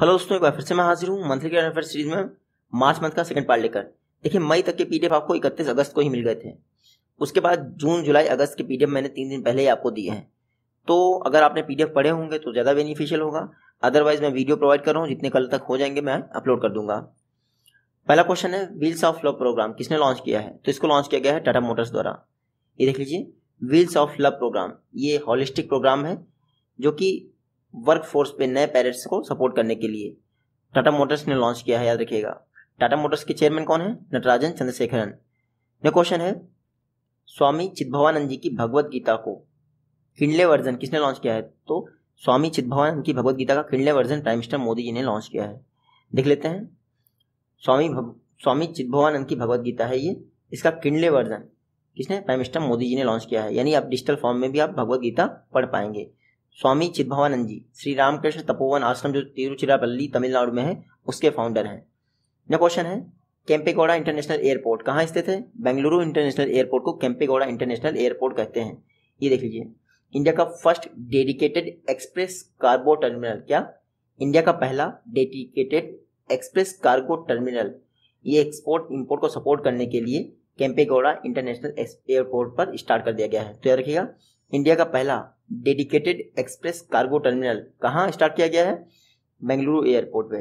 hello दोस्तों एक बार फिर से मैं हाजिर हूँ मंथली करंट अफेयर सीरीज में मार्च मंथ का सेकंड पार्ट लेकर देखिए मई तक के पीडीएफ आपको इकतीस अगस्त को ही मिल गए थे उसके बाद जून जुलाई अगस्त के पीडीएफ मैंने तीन दिन पहले ही आपको दिए हैं तो अगर आपने पीडीएफ पढ़े होंगे तो ज़्यादा बेनिफिशियल होगा अदरवाइज मैं वीडियो प्रोवाइड कर रहा हूँ जितने कल तक हो जाएंगे मैं अपलोड कर दूंगा पहला क्वेश्चन है व्हील्स ऑफ लव प्रोग्राम किसने लॉन्च किया है तो इसको लॉन्च किया गया है टाटा मोटर्स द्वारा ये देख लीजिए व्हील्स ऑफ लव प्रोग्राम ये हॉलिस्टिक प्रोग्राम है जो कि वर्क फोर्स पे नए पेरेंट्स को सपोर्ट करने के लिए टाटा मोटर्स ने लॉन्च किया है याद रखिएगा टाटा मोटर्स के चेयरमैन कौन है नटराजन चंद्रशेखरन यह क्वेश्चन है स्वामी चिदभवानंद जी की भगवत गीता को किंडले वर्जन किसने लॉन्च किया है तो स्वामी चिदभवानंद की भगवत गीता का Kindle version prime minister Modi ji ने लॉन्च किया है देख लेते हैं स्वामी भग... स्वामी चिदभवानंद की भगवत गीता है ये इसका किंडले वर्जन किसने प्राइम मिनिस्टर मोदी जी ने लॉन्च किया है यानी आप डिजिटल फॉर्म में भी आप भगवत गीता पढ़ पाएंगे स्वामी चिदभवानंद जी श्री रामकृष्ण तपोवन आश्रम जो तिरुचिरापल्ली तमिलनाडु में है उसके फाउंडर हैं यह क्वेश्चन है कैंपेगौड़ा इंटरनेशनल एयरपोर्ट कहाँ स्थित है बेंगलुरु इंटरनेशनल एयरपोर्ट को कैंपेगौड़ा इंटरनेशनल एयरपोर्ट कहते हैं ये देख लीजिए इंडिया का first dedicated express cargo terminal क्या इंडिया का पहला डेडिकेटेड एक्सप्रेस कार्गो टर्मिनल ये एक्सपोर्ट इम्पोर्ट को सपोर्ट करने के लिए कैंपेगौड़ा इंटरनेशनल एयरपोर्ट पर स्टार्ट कर दिया गया है तो याद रखिएगा इंडिया का पहला डेडिकेटेड एक्सप्रेस कार्गो टर्मिनल कहाँ स्टार्ट किया गया है बेंगलुरु एयरपोर्ट पे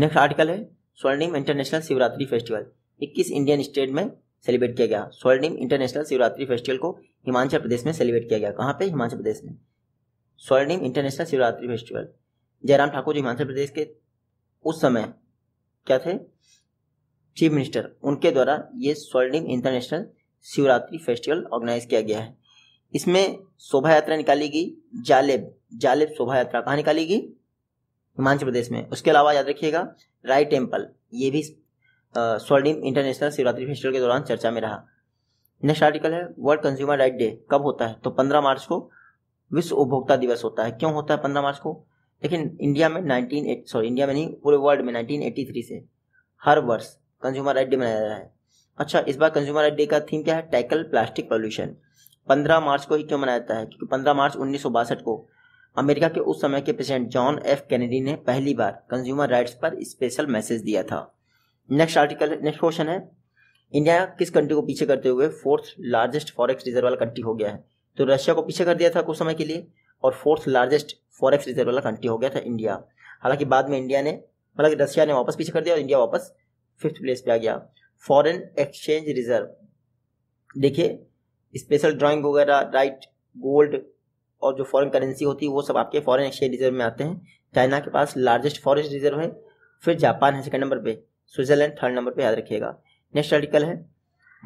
नेक्स्ट आर्टिकल है Swarnim international Shivratri festival 21 Indian state में सेलिब्रेट किया गया स्वर्णिम इंटरनेशनल शिवरात्रि फेस्टिवल को हिमाचल प्रदेश में सेलिब्रेट किया गया कहाँ पे हिमाचल प्रदेश में स्वर्णिम इंटरनेशनल शिवरात्रि फेस्टिवल जयराम ठाकुर जो हिमाचल प्रदेश के उस समय क्या थे चीफ मिनिस्टर उनके द्वारा ये स्वर्णिम इंटरनेशनल शिवरात्रि फेस्टिवल ऑर्गेनाइज किया गया है इसमें शोभा यात्रा निकाली गई जालेब जालेब शोभा यात्रा कहाँ निकाली गई हिमाचल प्रदेश में उसके अलावा याद रखिएगा राय टेम्पल ये भी स्वर्णिम इंटरनेशनल शिवरात्रि फेस्टिवल के दौरान चर्चा में रहा नेक्स्ट आर्टिकल है वर्ल्ड कंज्यूमर राइट डे कब होता है तो पंद्रह मार्च को विश्व उपभोक्ता दिवस होता है क्यों होता है पंद्रह मार्च को लेकिन इंडिया में नाइनटीन सॉरी इंडिया में नहीं पूरे वर्ल्ड में नाइनटीन से हर वर्ष कंज्यूमर राइट डे मनाया जा रहा है अच्छा इस बार कंज्यूमर राइट डे का थीम क्या है टैकल प्लास्टिक पॉल्यूशन पंद्रह मार्च को ही क्यों मनाया जाता है क्योंकि पंद्रह मार्च उन्नीस को अमेरिका के उस समय के प्रेसिडेंट जॉन एफ कैनेडी ने पहली बार कंज्यूमर राइट्स पर स्पेशल मैसेज दिया था नेक्स्ट आर्टिकल नेक्स्ट क्वेश्चन है इंडिया किस कंट्री को पीछे करते हुए फोर्थ लार्जेस्ट फॉरेक्स रिजर्व वाला कंट्री हो गया है तो रशिया को पीछे कर दिया था कुछ समय के लिए और फोर्थ लार्जेस्ट फॉरेक्स रिजर्व वाला कंट्री हो गया था इंडिया हालांकि बाद में इंडिया ने मतलब रशिया ने वापस पीछे कर दिया और इंडिया वापस फिफ्थ प्लेस पे आ गया फॉरेन एक्सचेंज रिजर्व देखिए स्पेशल ड्राइंग वगैरह राइट गोल्ड और जो फॉरेन करेंसी होती है वो सब आपके फॉरेन एक्सचेंज रिजर्व में आते हैं चाइना के पास लार्जेस्ट फॉरेस्ट रिजर्व है फिर जापान है सेकंड नंबर पे स्विट्जरलैंड थर्ड नंबर पे याद रखिएगा नेक्स्ट आर्टिकल है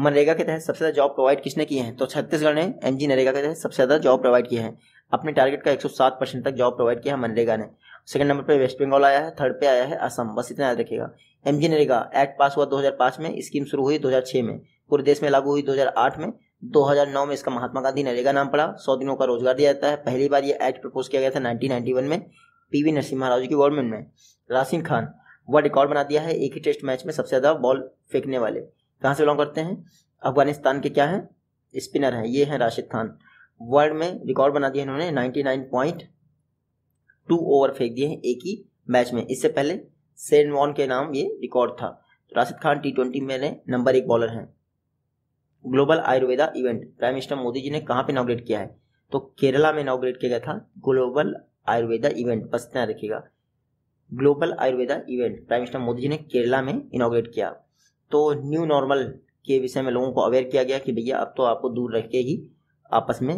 मनरेगा के तहत सबसे ज़्यादा जॉब प्रोवाइड किसने किए हैं तो छत्तीसगढ़ ने एम जी नरेगा के तहत सबसे ज़्यादा जॉब प्रोवाइड किए हैं अपने टारगेट का एक परसेंट तक जॉब प्रोवाइड किया है मनरेगा ने सेकंड नंबर पे वेस्ट बंगाल आया है थर्ड पे आया है असम बस इतना याद रखिएगा M G NREGA act pass हुआ 2005 में स्कीम शुरू हुई 2006 में पूरे देश में लागू हुई 2008 में 2009 में इसका महात्मा गांधी नरेगा नाम पड़ा सौ दिनों का रोजगार दिया जाता है पहली बार ये एक्ट प्रपोज किया गया था 1991 में पीवी नरसिम्हा राव जी की गवर्नमेंट में राशिन खान वह रिकॉर्ड बना दिया है एक ही टेस्ट मैच में सबसे ज़्यादा बॉल फेंकने वाले कहाँ से बिलोंग करते हैं अफगानिस्तान के क्या है स्पिनर हैं ये हैं राशिद खान वर्ल्ड में रिकॉर्ड बना दिया इन्होंने ninety nine point two over फेंक दिए हैं एक ही मैच में इससे पहले सेन वॉन के नाम ये रिकॉर्ड था राशिद खान टी ट्वेंटी में नंबर एक बॉलर हैं global Ayurveda event prime minister Modi ji ने कहाँ पे इनाग्रेट किया है तो केरला में इनाग्रेट किया गया था ग्लोबल आयुर्वेदा इवेंट बस ध्यान रखिएगा global Ayurveda event prime minister Modi ji ने केरला में इनाग्रेट किया तो न्यू नॉर्मल के विषय में लोगों को अवेयर किया गया कि भैया अब तो आपको दूर रह के ही आपस में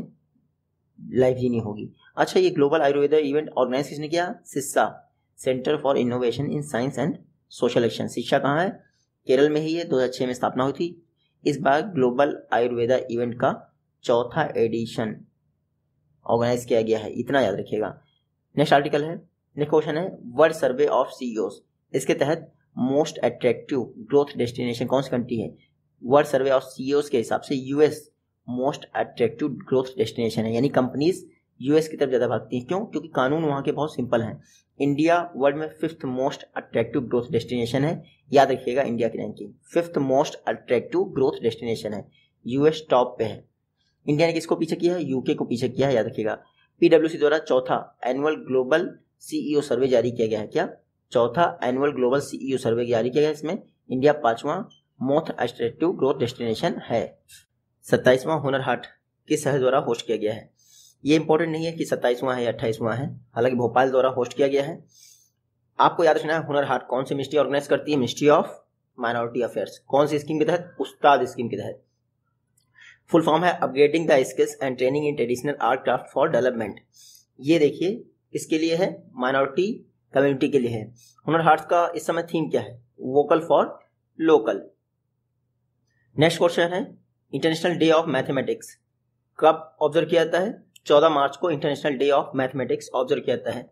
लाइफ जीनी होगी अच्छा ये ग्लोबल आयुर्वेदा इवेंट ऑर्गेनाइज किसने किया CISSA centre for innovation in science and social action शिक्षा कहाँ है केरल में ही है दो में स्थापना हुई थी इस बार ग्लोबल आयुर्वेदा इवेंट का चौथा एडिशन ऑर्गेनाइज किया गया है इतना याद रखिएगा नेक्स्ट आर्टिकल है नेक्स्ट क्वेश्चन है world survey of CEOs e इसके तहत मोस्ट अट्रैक्टिव ग्रोथ डेस्टिनेशन कौन सी कंट्री है world survey of CEOs e के हिसाब से US most attractive growth destination है यानी कंपनीज यूएस की तरफ ज़्यादा भागती हैं क्यों क्योंकि कानून वहाँ के बहुत सिंपल हैं इंडिया वर्ल्ड में fifth most attractive growth destination है याद रखिएगा इंडिया की ranking fifth most attractive growth destination है यूएस टॉप पे है इंडिया ने किसको पीछे किया है यूके को पीछे किया है याद रखिएगा पीडब्ल्यूसी द्वारा चौथा एनुअल ग्लोबल सीईओ सर्वे जारी किया गया है क्या चौथा एनुअल ग्लोबल सीईओ सर्वे जारी किया गया है इसमें इंडिया पांचवा मोस्ट अट्रैक्टिव ग्रोथ डेस्टिनेशन है सत्ताईसवां हुनर हाट किस शहर द्वारा होस्ट किया गया है ये इंपॉर्टेंट नहीं है कि सत्ताईसवां है या अट्ठाईसवां है हालांकि भोपाल द्वारा होस्ट किया गया है आपको याद रखना है हुनर हाट कौन सी मिनिस्ट्री ऑर्गेनाइज करती है मिनिस्ट्री ऑफ माइनॉरिटी अफेयर्स कौन सी स्कीम के तहत उस्ताद स्कीम के तहत फुल फॉर्म है upgrading the skills and training in traditional art craft for development ये देखिए इसके लिए है माइनॉरिटी कम्युनिटी के लिए है हुनर हाट का इस समय थीम क्या है vocal for local next question है इंटरनेशनल डे ऑफ मैथमेटिक्स कब ऑब्जर्व किया जाता है 14 मार्च को international day of mathematics observe किया जाता है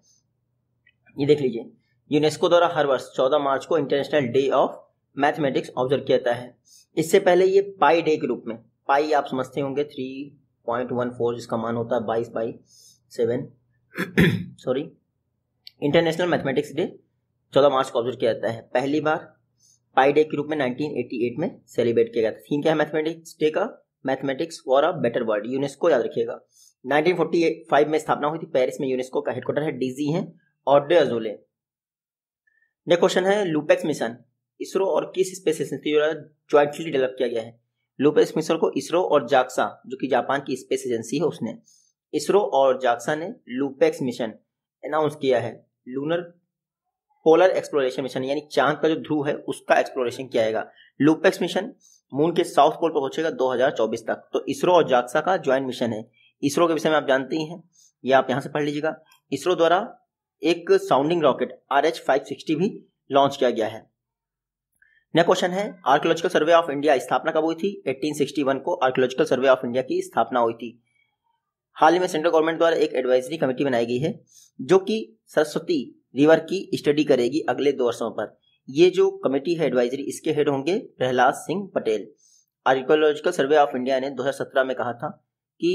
ये देख लीजिए यूनेस्को द्वारा हर वर्ष 14 मार्च को international day of mathematics observe किया जाता है इससे पहले ये पाई डे के रूप में पाई आप समझते होंगे थ्री पॉइंट वन फोर जिसका मान होता है बाईस by seven sorry international mathematics day चौदह मार्च को ऑब्जर्व किया जाता है पहली बार पाई डे के रूप में 1988 में सेलिब्रेट किया गया था थीम क्या है मैथमेटिक्स डे का mathematics for a better world UNESCO याद रखिएगा 1945 में स्थापना हुई थी पेरिस में यूनेस्को का हेडक्वार्टर है डीजी है और डे अजोले नेक्स्ट क्वेश्चन है लुपेक्स मिशन इसरो और किस स्पेस एजेंसी द्वारा ज्वाइंटली डेवलप किया गया है लुपेक्स मिशन को इसरो और जाक्सा जो कि जापान की स्पेस एजेंसी है उसने इसरो और जाक्सा ने लुपेक्स मिशन अनाउंस किया है लूनर पोलर एक्सप्लोरेशन मिशन यानी चांद का जो ध्रुव है उसका एक्सप्लोरेशन किया जाएगा लुपेक्स मिशन मून के साउथ पोल पर पहुंचेगा 2024 तक तो इसरो और जाक्सा का ज्वाइंट मिशन है इसरो के विषय में आप जानते ही हैं ये आप यहाँ से पढ़ लीजिएगा इसरो द्वारा एक sounding rocket R H five sixty भी लॉन्च किया गया है नया क्वेश्चन है आर्कोलॉजिकल सर्वे ऑफ इंडिया स्थापना कब हुई थी 1861 को आर्कोलॉजिकल सर्वे ऑफ इंडिया की स्थापना हुई थी हाल ही में सेंट्रल गवर्नमेंट द्वारा एक एडवाइजरी कमेटी बनाई गई है जो कि सरस्वती रिवर की स्टडी करेगी अगले दो वर्षों पर ये जो कमेटी है एडवाइजरी इसके हेड होंगे Prahlad Singh Patel archaeological survey of India ने 2017 में कहा था कि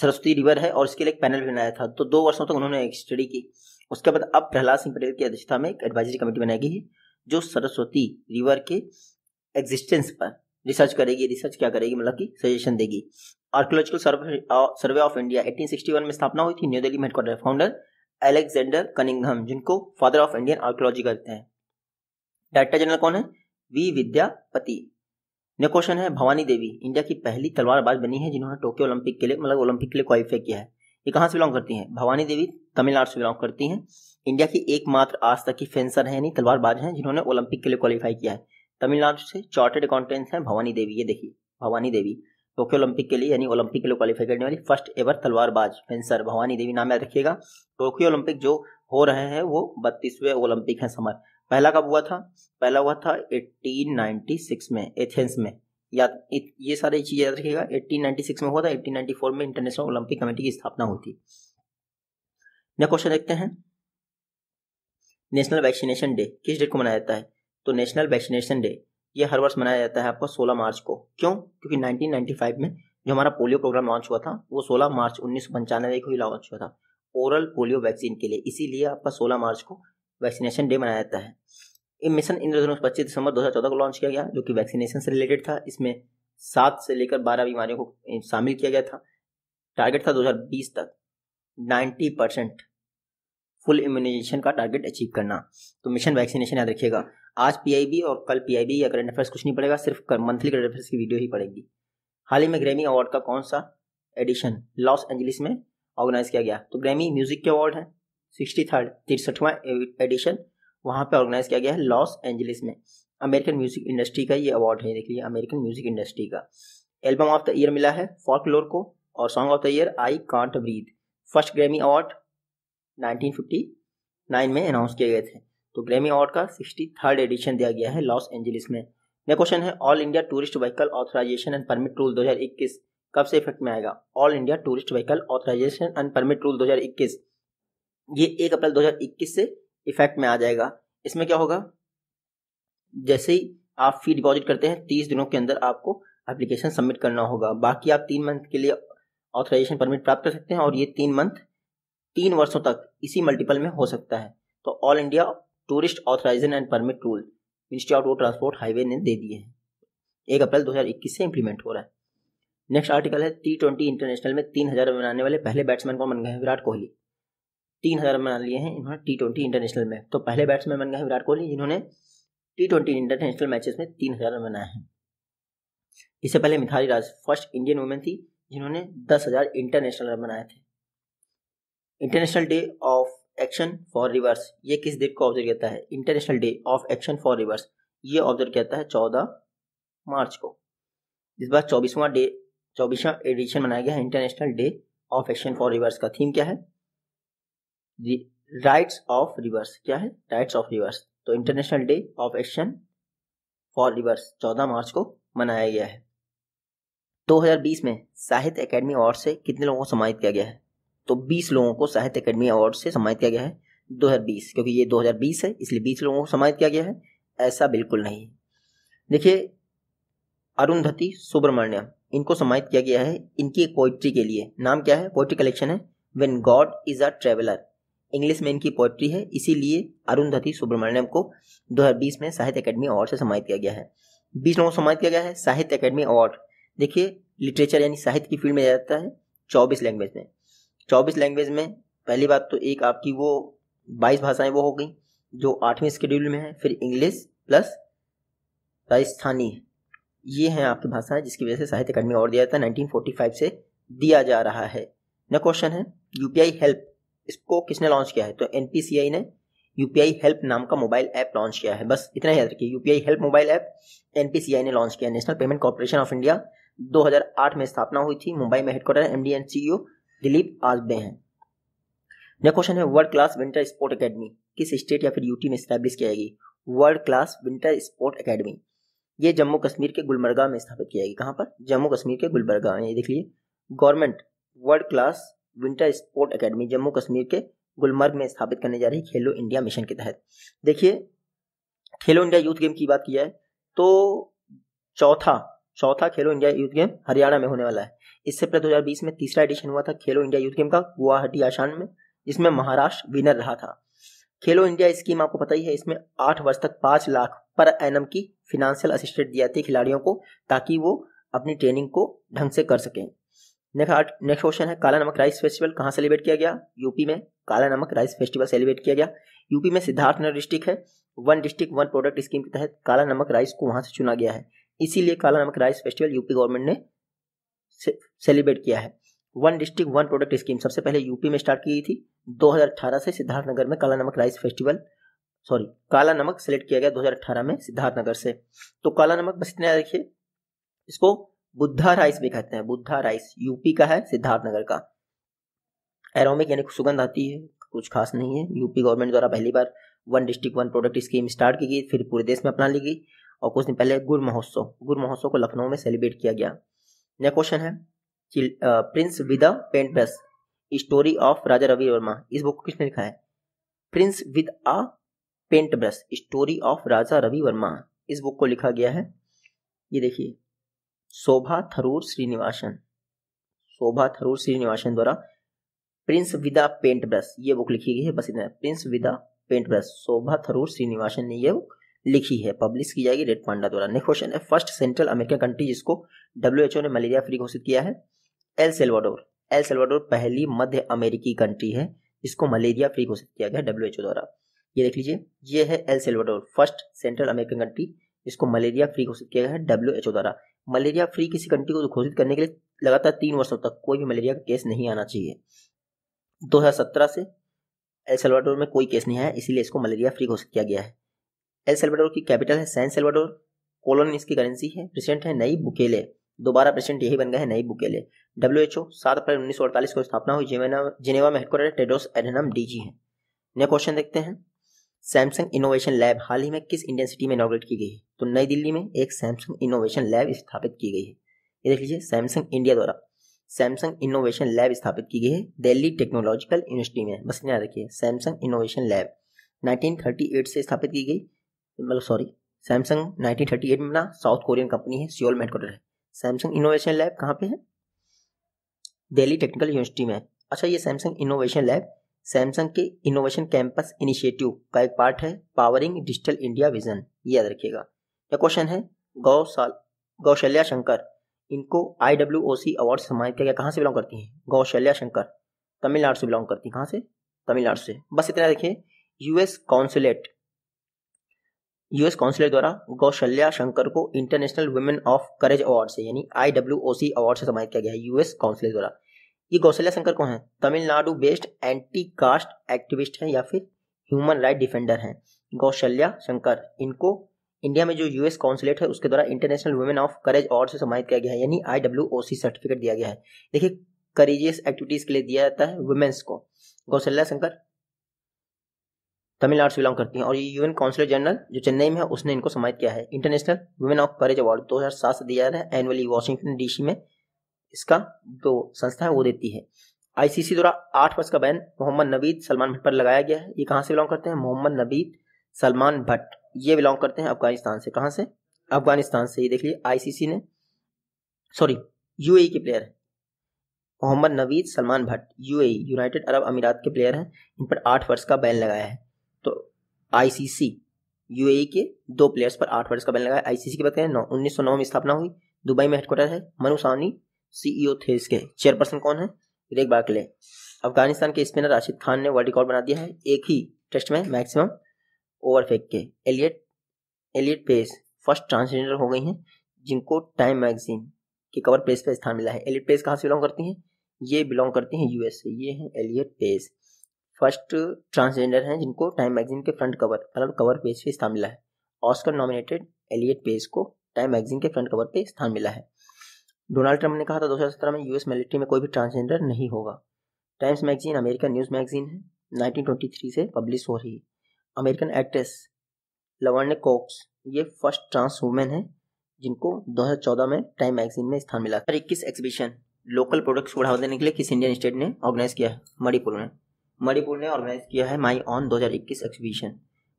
सरस्वती रिवर है और इसके लिए एक पैनल बनाया था तो दो वर्षों तक तो उन्होंने एक स्टडी की उसके बाद अब प्रहलाद सिंह पटेल की अध्यक्षता में एक एडवाइजरी कमेटी बनाई गई है जो सरस्वती रिवर के एग्जिस्टेंस पर रिसर्च करेगी रिसर्च क्या करेगी मतलब कि सजेशन देगी archaeological survey survey of India 1861 में स्थापना हुई थी न्यू दिल्ली में हेडक्वार्टर फाउंडर एलेक्जेंडर कनिंगम जिनको फादर ऑफ इंडियन आर्कोलॉजी कहते हैं डायरेक्टर जनरल कौन है वी विद्यापति ने क्वेश्चन है भवानी देवी इंडिया की पहली तलवारबाज बनी है जिन्होंने टोक्यो ओलंपिक के लिए मतलब ओलंपिक के लिए क्वालिफाई किया है ये कहाँ से बिलोंग करती हैं भवानी देवी तमिलनाडु से बिलोंग करती हैं इंडिया की एकमात्र आज तक की फेंसर है यानी तलवारबाज हैं जिन्होंने ओलंपिक के लिए क्वालिफाई किया है तमिलनाडु से चार्टेड अकाउंटेंट हैं भवानी देवी ये देखिए भवानी देवी टोक्यो ओलंपिक के लिए यानी ओलंपिक के लिए क्वालिफाई करने वाली फर्स्ट एवर तलवारबाज फेंसर भवानी देवी नाम याद रखिएगा टोक्यो ओलंपिक जो हो रहे हैं वो बत्तीसवें ओलंपिक हैं समर पहला कब हुआ था पहला हुआ था 1896 में एथेंस में याद ये सारी चीज़ याद रखिएगा 1896 में हुआ था 1894 में इंटरनेशनल ओलंपिक कमेटी की स्थापना हुई थी नेक्स्ट क्वेश्चन देखते हैं नेशनल वैक्सीनेशन डे किस डेट को मनाया जाता है तो नेशनल वैक्सीनेशन डे ये हर वर्ष मनाया जाता है आपका 16 मार्च को क्यों क्योंकि 1995 में जो हमारा पोलियो प्रोग्राम लॉन्च हुआ था वो 16 मार्च उन्नीस को ही लॉन्च हुआ था ओरल पोलियो वैक्सीन के लिए इसीलिए आपका 16 मार्च को वैक्सीनेशन डे मनाया जाता है ये मिशन इंद्रधनुष पच्चीस दिसंबर 2014 को लॉन्च किया गया जो कि वैक्सीनेशन से रिलेटेड था इसमें सात से लेकर बारह बीमारियों को शामिल किया गया था टारगेट था 2020 तक 90 परसेंट फुल इम्यूनाइजेशन का टारगेट अचीव करना तो मिशन वैक्सीनेशन याद रखिएगा आज पीआईबी और कल पीआईबी या करंट अफेयर्स कुछ नहीं पड़ेगा सिर्फ मंथली करंट अफेयर्स की वीडियो ही पड़ेगी हाल ही में ग्रैमी अवार्ड का कौन सा एडिशन लॉस एंजलिस में ऑर्गेनाइज किया गया तो ग्रैमी म्यूजिक के अवार्ड है सिक्सटी थर्ड तिरसठवां एडिशन वहाँ पर ऑर्गेनाइज किया गया है लॉस एंजलिस में अमेरिकन म्यूजिक इंडस्ट्री का ये अवार्ड है देखिए अमेरिकन म्यूजिक इंडस्ट्री का एल्बम ऑफ द ईयर मिला है फॉर्कलोर को और song of the year I can't breathe first Grammy award 1959 में अनाउंस किए गए थे तो ग्रैमी अवार्ड का सिक्सटी थर्ड एडिशन दिया गया है लॉस एंजलिस में नेक्स्ट क्वेश्चन है all India tourist vehicle authorisation and permit rule 2021 कब से इफेक्ट में आएगा all India tourist vehicle authorisation and permit rule 2021 ये एक अप्रैल 2021 से इफेक्ट में आ जाएगा इसमें क्या होगा जैसे ही आप फी डिपॉजिट करते हैं तीस दिनों के अंदर आपको एप्लीकेशन सबमिट करना होगा बाकी आप तीन मंथ के लिए ऑथराइजेशन परमिट प्राप्त कर सकते हैं और ये तीन मंथ तीन वर्षों तक इसी मल्टीपल में हो सकता है तो all India tourist authorisation and permit rule ministry of road transport highway ने दे दिए हैं एक अप्रैल 2021 से इंप्लीमेंट हो रहा है नेक्स्ट आर्टिकल है टी ट्वेंटी इंटरनेशनल में तीन हज़ार रन बनाने वाले पहले बैट्समैन कौन बन गए हैं विराट कोहली तीन हज़ार रन बना लिए हैं इन्होंने टी ट्वेंटी इंटरनेशनल में तो पहले बैट्समैन बन गए हैं विराट कोहली जिन्होंने टी ट्वेंटी इंटरनेशनल मैचेस में तीन हज़ार रन बनाए हैं इससे पहले Mithali Raj first Indian women थी जिन्होंने दस हज़ार इंटरनेशनल रन बनाए थे international day of action for rivers ये किस डेट को ऑब्जर्व कहता है international day of action for rivers ये ऑब्जर्व कहता है चौदह मार्च को इस बार चौबीसवां डे चौबीसवां एडिशन मनाया गया है international day of action for rivers का थीम क्या है राइट्स ऑफ रिवर्स क्या है राइट्स ऑफ रिवर्स तो international day of action for rivers चौदह मार्च को मनाया गया है 2020 में साहित्य अकेडमी अवार्ड से कितने लोगों को सम्मानित किया गया है तो 20 लोगों को साहित्य अकेडमी अवार्ड से सम्मानित किया गया है 2020 क्योंकि ये 2020 है इसलिए 20 लोगों को सम्मानित किया गया है ऐसा बिल्कुल नहीं देखिए अरुंधति सुब्रमण्यम इनको सम्मानित किया गया है इनकी एक पोइट्री के लिए नाम क्या है पोइट्री कलेक्शन है when God is a traveller English में इनकी पोइट्री है इसीलिए अरुंधति सुब्रमण्यम को 2020 में साहित्य अकेडमी अवार्ड से सम्मानित किया गया है बीस लोगों को सम्मानित किया गया है साहित्य अकेडमी अवार्ड देखिए लिटरेचर यानी साहित्य की फील्ड में जाता है चौबीस लैंग्वेज में चौबीस लैंग्वेज में पहली बात तो एक आपकी वो बाईस भाषाएं वो हो गई जो आठवीं स्केड्यूल में है फिर इंग्लिश प्लस राजस्थानी ये हैं आपकी भाषाएं जिसकी वजह से साहित्य अकादमी और दिया जाता है 1945 से दिया जा रहा है न क्वेश्चन है यूपीआई हेल्प इसको किसने लॉन्च किया है तो एन ने यूपीआई हेल्प नाम का मोबाइल ऐप लॉन्च किया है बस इतना याद रखिए UPI help mobile app N ने लॉन्च किया national payment corporation of India 2008 में स्थापना हुई थी मुंबई में headquarter M D and CEO Dilip Asbe हैं नेक्स्ट क्वेश्चन है world class winter sport academy किस स्टेट या फिर यूटी में स्टैब्लिश किया जाएगी world class winter sport academy ये जम्मू कश्मीर के गुलमर्गा में स्थापित किया जाएगी कहाँ पर जम्मू कश्मीर के गुलबर्गा में ये देख लीजिए government world class winter sport academy Jammu Kashmir के गुलमर्ग में स्थापित करने जा रही खेलो इंडिया मिशन के तहत देखिए खेलो इंडिया यूथ गेम की बात किया है तो चौथा चौथा खेलो इंडिया यूथ गेम हरियाणा में होने वाला है इससे पहले 2020 में तीसरा एडिशन हुआ था खेलो इंडिया यूथ गेम का गुवाहाटी आशान में जिसमें महाराष्ट्र विनर रहा था खेलो इंडिया स्कीम आपको पता ही है इसमें आठ वर्ष तक पाँच लाख पर एनम की फिनेंशियल असिस्टेंट दी जाती है खिलाड़ियों को ताकि वो अपनी ट्रेनिंग को ढंग से कर सकें नेक्स्ट नेक्स्ट क्वेश्चन है काला नमक राइस फेस्टिवल कहाँ सेलिब्रेट किया गया यूपी में काला नमक राइस फेस्टिवल सेलिब्रेट किया गया यूपी में सिद्धार्थनगर डिस्ट्रिक्ट है one district one product scheme के तहत काला नमक राइस को वहाँ से चुना गया है इसीलिए Kala Namak rice festival UP government ने सेलिब्रेट किया है one district one product scheme सबसे पहले यूपी में स्टार्ट की गई थी 2018 से सिद्धार्थनगर में काला नमक राइस फेस्टिवल सॉरी काला नमक सेलेक्ट किया गया 2018 में सिद्धार्थनगर से तो काला नमक बस इतना देखिए इसको बुद्धा राइस भी कहते हैं बुद्धा राइस यूपी का है सिद्धार्थनगर का एरोमिक यानी सुगंध आती है कुछ खास नहीं है यूपी गवर्नमेंट द्वारा पहली बार one district one product scheme start की गई फिर पूरे देश में अपना ली गई और कुछ दिन पहले गुर महोत्सव गुर महोत्सव को लखनऊ में सेलिब्रेट किया गया नेक्स्ट क्वेश्चन है prince with a paint brush story of Raja Ravi Varma इस बुक को किसने लिखा है prince with a paint brush story of Raja Ravi Varma इस बुक को लिखा गया है ये देखिए शोभा थरूर श्रीनिवासन शोभा थरूर श्रीनिवासन द्वारा प्रिंस विदा पेंट ब्रश ये बुक लिखी गई है बस इतना prince with a paint brush Shobha Tharoor Srinivasan ने यह बुक लिखी है पब्लिश की जाएगी रेड पांडा द्वारा नेक्स्ट क्वेश्चन है फर्स्ट सेंट्रल अमेरिकन कंट्री जिसको डब्ल्यू एच ओ ने मलेरिया फ्री घोषित किया है एल सेल्वाडोर एल सेल्वाडोर पहली मध्य अमेरिकी कंट्री है जिसको मलेरिया फ्री घोषित किया गया ओ द्वारा ये देख लीजिए ये है El Salvador first central American country जिसको मलेरिया फ्री घोषित किया गया है डब्ल्यू एच ओ द्वारा मलेरिया फ्री किसी कंट्री को घोषित करने के लिए लगातार तीन वर्षों तक कोई भी मलेरिया का केस नहीं आना चाहिए सत्रह से एल सेल्वाडोर में कोई केस नहीं आया इसीलिए इसको मलेरिया फ्री घोषित किया गया है एल सेल्वाडोर की कैपिटल है सैन सेल्वाडोर कोलोन इसकी करेंसी है प्रेसिडेंट है नई बुकेले दोबारा प्रेसिडेंट यही बन गए हैं नई बुकेले डब्ल्यू एच ओ सात अप्रैल उन्नीस सौ अड़तालीस को स्थापना हुई जिनेवा में headquarter Tedros Adhanom D G है नया क्वेश्चन देखते हैं सैमसंग इनोवेशन लैब हाल ही में किस इंडियन सिटी में इनोग्रेट की गई है तो नई दिल्ली में एक सैमसंग इनोवेशन लैब स्थापित की गई है ये देख लीजिए सैमसंग इंडिया द्वारा सैमसंग इनोवेशन लैब स्थापित की गई है दिल्ली टेक्नोलॉजिकल यूनिवर्सिटी में बस याद रखिए सैमसंग इनोवेशन लैब 1938 से स्थापित की गई मतलब सॉरी सैमसंग 1938 में बना साउथ कोरियन कंपनी है सियोल में हेडक्वार्टर है सैमसंग इनोवेशन लैब कहाँ पे है दिल्ली टेक्निकल यूनिवर्सिटी में अच्छा ये सैमसंग इनोवेशन लैब सैमसंग के इनोवेशन कैंपस इनिशिएटिव का एक पार्ट है पावरिंग डिजिटल इंडिया विजन ये याद रखिएगा यह क्वेश्चन है गौशाल गौशल्या शंकर इनको I W O C award सम्मानित किया गया कहाँ से बिलोंग करती हैं गौशल्या शंकर तमिलनाडु से बिलोंग करती हैं कहाँ से तमिलनाडु से बस इतना देखिए यूएस कॉन्सुलेट यूएस काउंसिलर द्वारा कौशल्या शंकर को international women of courage award से यानी आई अवार्ड से सम्मानित किया गया है यूएस काउंसिलर द्वारा ये गौशल्या शंकर कौन है Tamil Nadu based anti caste activist हैं या फिर ह्यूमन राइट डिफेंडर हैं गौशल्या शंकर इनको इंडिया में जो यूएस काउंसिलेट है उसके द्वारा international women of courage award से सम्मानित किया गया है यानी आई डब्ल्यू सर्टिफिकेट दिया गया है देखिए करेजियस एक्टिविटीज़ के लिए दिया जाता है वुमेन्स को गौशल्या शंकर तमिलनाडु से बिलोंग करती हैं और ये यूएन काउंसिलर जनरल जो चेन्नई में है उसने इनको सम्मानित किया है international women of courage award दो हज़ार सात से दिया जा रहा है एनुअली वाशिंगटन डीसी में इसका जो संस्था है वो देती है आईसीसी द्वारा आठ वर्ष का बैन मोहम्मद नबीद सलमान भट्ट पर लगाया गया है ये कहाँ से बिलोंग करते हैं मोहम्मद नबीद सलमान भट्ट ये बिलोंग करते हैं अफगानिस्तान से कहाँ से अफगानिस्तान से ये देख लीजिए आईसीसी ने सॉरी ए e के प्लेयर है Mohammad Naveed Salman Bhatt UAE united Arab Emirates के प्लेयर हैं इन पर आठ वर्ष का बैन लगाया है आईसीसी यूएई e के दो प्लेयर्स पर आठ वर्ष का बैन लगाया आईसीसी की बात करें नौ उन्नीस सौ नौ में स्थापना हुई दुबई में हेडक्वार्टर है मनु सीईओ e थे इसके चेयरपर्सन कौन है ग्रेग बार्कले अफगानिस्तान के स्पिनर राशिद खान ने वर्ल्ड रिकॉर्ड बना दिया है एक ही टेस्ट में मैक्सिमम ओवर फेंक के Elliot Elliot Page first transgender हो गई हैं जिनको टाइम मैगजीन के कवर पेज पर स्थान मिला है एलियट पेस कहाँ से बिलोंग करती हैं ये बिलोंग करती हैं यूएस से ये हैं एलियट पेस फर्स्ट ट्रांसजेंडर हैं जिनको टाइम मैगजीन के फ्रंट कवर मतलब कवर पेज पे स्थान मिला है ऑस्कर नॉमिनेटेड एलियट पेज को टाइम मैगजीन के फ्रंट कवर पे स्थान मिला है डोनाल्ड ट्रंप ने कहा था दो में यूएस मिलिट्री में कोई भी ट्रांसजेंडर नहीं होगा Times magazine America news magazine है 1923 से पब्लिश हो रही अमेरिकन एक्ट्रेस लवर्ने कोक्स ये फर्स्ट ट्रांस वूमेन है जिनको 2014 में टाइम मैगजीन में स्थान मिला हर इक्कीस एग्जीबिशन लोकल प्रोडक्ट्स को बढ़ावा देने के लिए किस इंडियन स्टेट ने ऑर्गेनाइज किया है मणिपुर में मणिपुर ने ऑर्गेनाइज किया है माई ऑन इक्कीस एग्जीबिशन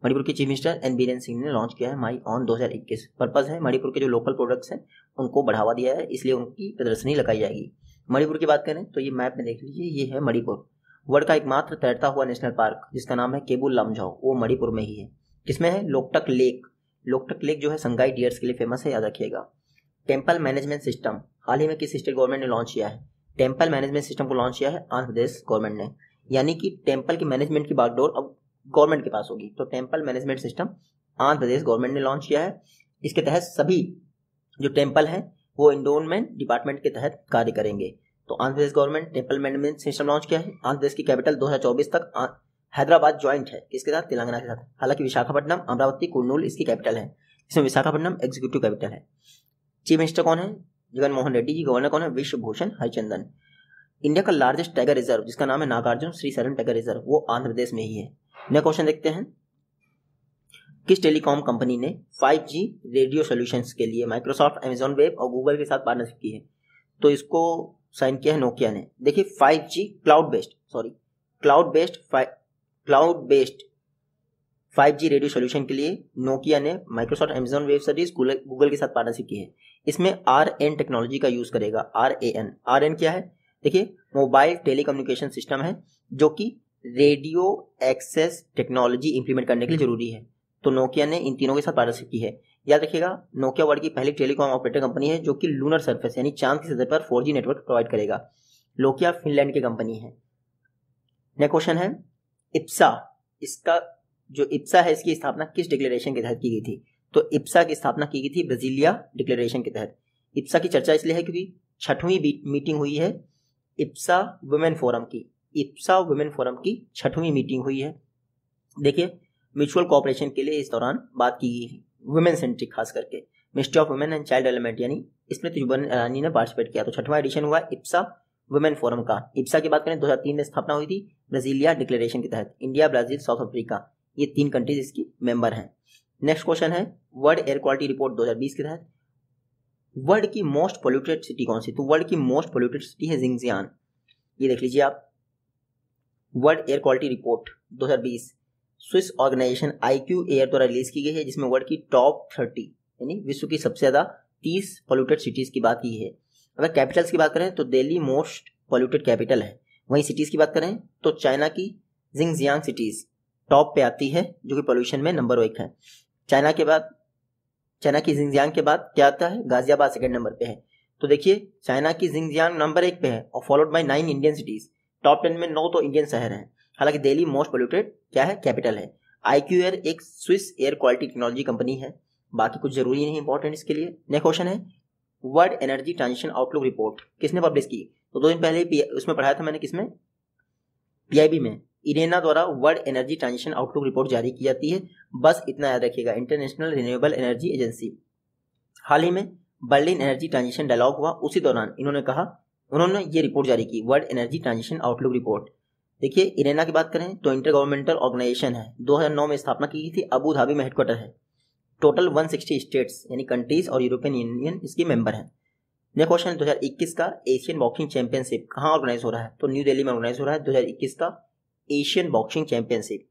मणिपुर के chief minister N Biren Singh ने लॉन्च किया है माई ऑन 2021 पर्पज है मणिपुर के जो लोकल प्रोडक्ट्स हैं उनको बढ़ावा दिया है इसलिए उनकी प्रदर्शनी लगाई जाएगी मणिपुर की बात करें तो ये मैप में देख लीजिए ये है मणिपुर वर्ल्ड का एकमात्र तैरता हुआ नेशनल पार्क जिसका नाम है केबुल लमझाओ वो मणिपुर में ही है किसमें है लोकटक लेक लोकटक लेक जो है संगाई डियर्स के लिए फेमस है याद रखिएगा टेम्पल मैनेजमेंट सिस्टम हाल ही में किस स्टेट गवर्नमेंट ने लॉन्च किया है टेम्पल मैनेजमेंट सिस्टम को लॉन्च किया है आंध्र प्रदेश गवर्नमेंट ने यानी कि टेम्पल के मैनेजमेंट की बागडोर अब गवर्नमेंट के पास होगी तो temple management system Andhra Pradesh government ने लॉन्च किया है इसके तहत सभी जो टेम्पल हैं वो इंडोनमेंट डिपार्टमेंट के तहत कार्य करेंगे तो Andhra Pradesh government temple management system launch किया है आंध्र प्रदेश की कैपिटल 2024 तक हैदराबाद ज्वाइंट है इसके साथ तेलंगाना के साथ हालांकि विशाखापट्टनम अमरावती कुरनूल इसकी कैपिटल है इसमें विशाखापट्टनम एग्जीक्यूटिव कैपिटल है चीफ मिनिस्टर कौन है जगन मोहन रेड्डी जी गवर्नर कौन है विश्वभूषण हरिचंदन इंडिया का लार्जेस्ट टाइगर रिजर्व जिसका नाम है नागार्जुन श्री सरन टाइगर रिजर्व वो आंध्र प्रदेश में ही है नया क्वेश्चन देखते हैं किस टेलीकॉम कंपनी ने 5G रेडियो सॉल्यूशंस के लिए माइक्रोसॉफ्ट अमेजॉन वेब और गूगल के साथ पार्टनरशिप की है तो इसको साइन किया है नोकिया ने देखिए 5G cloud based sorry cloud based cloud based 5G radio solution के लिए नोकिया ने Microsoft Amazon web service Google के साथ पार्टनरशिप की है इसमें आर एन टेक्नोलॉजी का यूज करेगा R A N R N क्या है देखिए मोबाइल टेलीकम्युनिकेशन सिस्टम है जो कि रेडियो एक्सेस टेक्नोलॉजी इंप्लीमेंट करने के लिए जरूरी है तो नोकिया ने इन तीनों के साथ पार्टनरशिप की है याद रखिएगा नोकिया वर्ल्ड की पहली टेलीकॉम ऑपरेटर कंपनी है जो कि लूनर सर्फेस यानी चांद की सतह पर फोर नेटवर्क प्रोवाइड करेगा लोकिया फिनलैंड की कंपनी है नेक्स्ट क्वेश्चन है इप्सा इसका जो इप्सा है इसकी स्थापना किस डिक्लेरेशन के तहत की गई थी तो इप्सा की स्थापना की गई थी ब्राजीलिया डिक्लेरेशन के तहत इप्सा की चर्चा इसलिए है क्योंकि छठवीं मीटिंग हुई है इप्सा वुमेन फोरम की इप्सा वुमेन फोरम की छठवीं मीटिंग हुई है देखिए म्यूचुअल कोऑपरेशन के लिए इस दौरान बात की गई है वुमेन सेंट्रिक खास करके ministry of women and child development यानी इसमें तुजबन तो रानी ने पार्टिसिपेट किया तो छठवां एडिशन हुआ इप्सा वुमेन फोरम का इप्सा की बात करें 2003 में स्थापना हुई थी ब्राजीलिया डिक्लेरेशन के तहत इंडिया ब्राजील साउथ अफ्रीका ये तीन कंट्रीज इसकी मेंबर हैं नेक्स्ट क्वेश्चन है वर्ल्ड एयर क्वालिटी रिपोर्ट 2020 के तहत वर्ल्ड की मोस्ट पोल्यूटेड सिटी कौन सी तो वर्ल्ड की मोस्ट पोल्यूटेड सिटी है जिंगजियान ये देख लीजिए आप world air quality report 2020 Swiss organisation I Q air द्वारा रिलीज की गई है जिसमें वर्ल्ड की टॉप थर्टी यानी विश्व की सबसे ज़्यादा तीस पोल्यूटेड सिटीज़ की बात की है अगर कैपिटल्स की बात करें तो दिल्ली मोस्ट पोल्यूटेड कैपिटल है वहीं सिटीज़ की बात करें तो चाइना की जिंगजियांग सिटीज़ टॉप पे आती है जो कि पोल्यूशन में नंबर एक है चाइना के बाद चाइना की जिंगजियांग के बाद क्या आता है गाजियाबाद सेकेंड नंबर पे है तो देखिए चाइना की जिंगजियांग नंबर एक पे है और followed by nine Indian cities top ten में नौ तो इंडियन शहर हैं हालांकि दिल्ली मोस्ट पोल्यूटेड क्या है कैपिटल है आई क्यू एयर एक Swiss air quality technology company है बाकी कुछ जरूरी नहीं इंपॉर्टेंट इसके लिए नेक्स्ट क्वेश्चन है world energy transition outlook report किसने पब्लिश की तो दो दिन पहले उसमें पढ़ाया था मैंने किसमें पी में इरेना द्वारा world energy transition outlook report जारी की जाती है बस इतना याद रखिएगा इंटरनेशनल रिन्यूएबल एनर्जी एजेंसी हाल ही में बर्लिन एनर्जी ट्रांजिशन डायलॉग हुआ उसी दौरान इन्होंने कहा उन्होंने ये रिपोर्ट जारी की world energy transition outlook report देखिए इरेना की बात करें तो इंटर गवर्नमेंटल ऑर्गेनाइजेशन है 2009 में स्थापना की गई थी अबू धाबी में हेडक्वार्टर है टोटल 160 स्टेट्स यानी कंट्रीज और यूरोपियन यूनियन इसके मेंबर हैं नेक्स्ट क्वेश्चन 2021 का एशियन बॉक्सिंग चैंपियनशिप कहाँ ऑर्गेनाइज हो रहा है तो न्यू दिल्ली में ऑर्गेनाइज हो रहा है दो का एशियन बॉक्सिंग चैंपियनशिप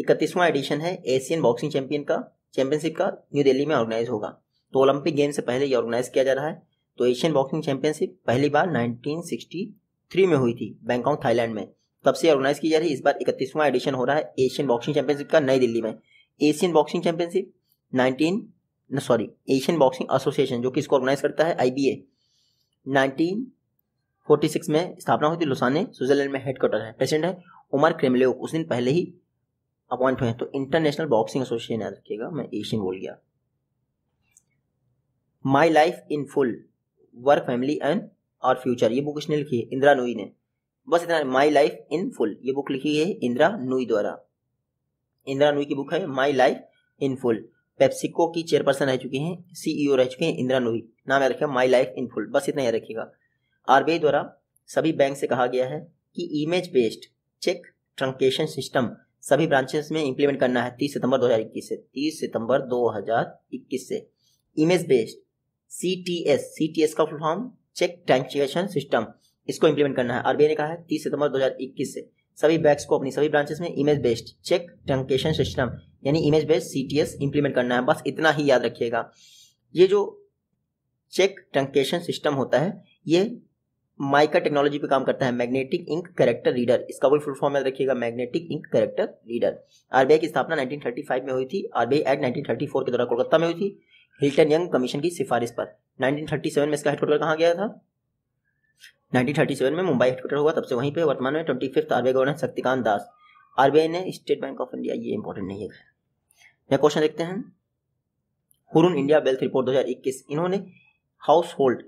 इकतीसवां एडिशन है एशियन बॉक्सिंग चैंपियन का चैंपियनशिप का न्यू दिल्ली में ऑर्गेनाइज होगा तो ओलंपिक गेम से पहले ये ऑर्गेनाइज किया जा रहा है तो एशियन बॉक्सिंग चैंपियनशिप पहली बार 1963 में हुई थी बैंकॉक थाईलैंड में तब से ऑर्गेनाइज की जा रही है इस बार इकतीसवां एडिशन हो रहा है एशियन बॉक्सिंग चैंपियनशिप का नई दिल्ली में Asian boxing championship nineteen sorry Asian boxing association जो कि इसको ऑर्गेनाइज करता है I B A nineteen forty six में स्थापना हुई थी लुसाने स्विट्जरलैंड में हेडक्वार्टर है प्रेसिडेंट है उमर क्रेमलेव उस दिन पहले ही अपॉइंट हुए हैं तो इंटरनेशनल बॉक्सिंग एसोसिएशन याद रखिएगा मैं एशियन बोल गया my life in full work family and और फ्यूचर ये बुक इसने लिखी है इंदिरा नूई ने बस इतना माई लाइफ इन फुल ये बुक लिखी है इंदिरा नूई द्वारा इंदिरा नूई की बुक है my life in full PepsiCo की चेयरपर्सन रह चुकी हैं सीईओ e रह चुके हैं इंदिरा नूई नाम याद रखिएगा माई लाइफ इन फुल बस इतना याद रखिएगा आरबीआई द्वारा सभी बैंक से कहा गया है कि image based cheque truncation system सभी ब्रांचेस में इंप्लीमेंट करना है 30 सितंबर 2021 से 30 सितंबर 2021 से image based C T S C T S का full form cheque truncation system इसको इंप्लीमेंट करना है आरबीआई ने कहा है 30 सितंबर 2021 से सभी बैंक्स को अपनी सभी ब्रांचेस में image based cheque truncation system यानी image based C T S implement करना है बस इतना ही याद रखिएगा ये जो चेक ट्रंकेशन सिस्टम होता है ये माइका टेक्नोलॉजी पे काम करता है मैग्नेटिक इंक करेक्टर रीडर इसका कोई फुल फॉर्म याद रखिएगा magnetic ink character reader RBI की स्थापना 1935 में हुई थी आरबीआई एक्ट 1934 के द्वारा कोलकाता में हुई थी हिल्टन यंग कमीशन की सिफारिश पर 1937 में इसका हेडक्वार्टर कहाँ गया था 1937 में मुंबई हेडक्वार्टर हुआ तब से वहीं पर वर्तमान में twenty fifth RBI governor Shaktikanta Das RBI ने स्टेट बैंक ऑफ इंडिया ये इंपॉर्टेंट नहीं है यह क्वेश्चन देखते हैं हुरुन इंडिया वेल्थ रिपोर्ट 2021 इन्होंने हाउस होल्ड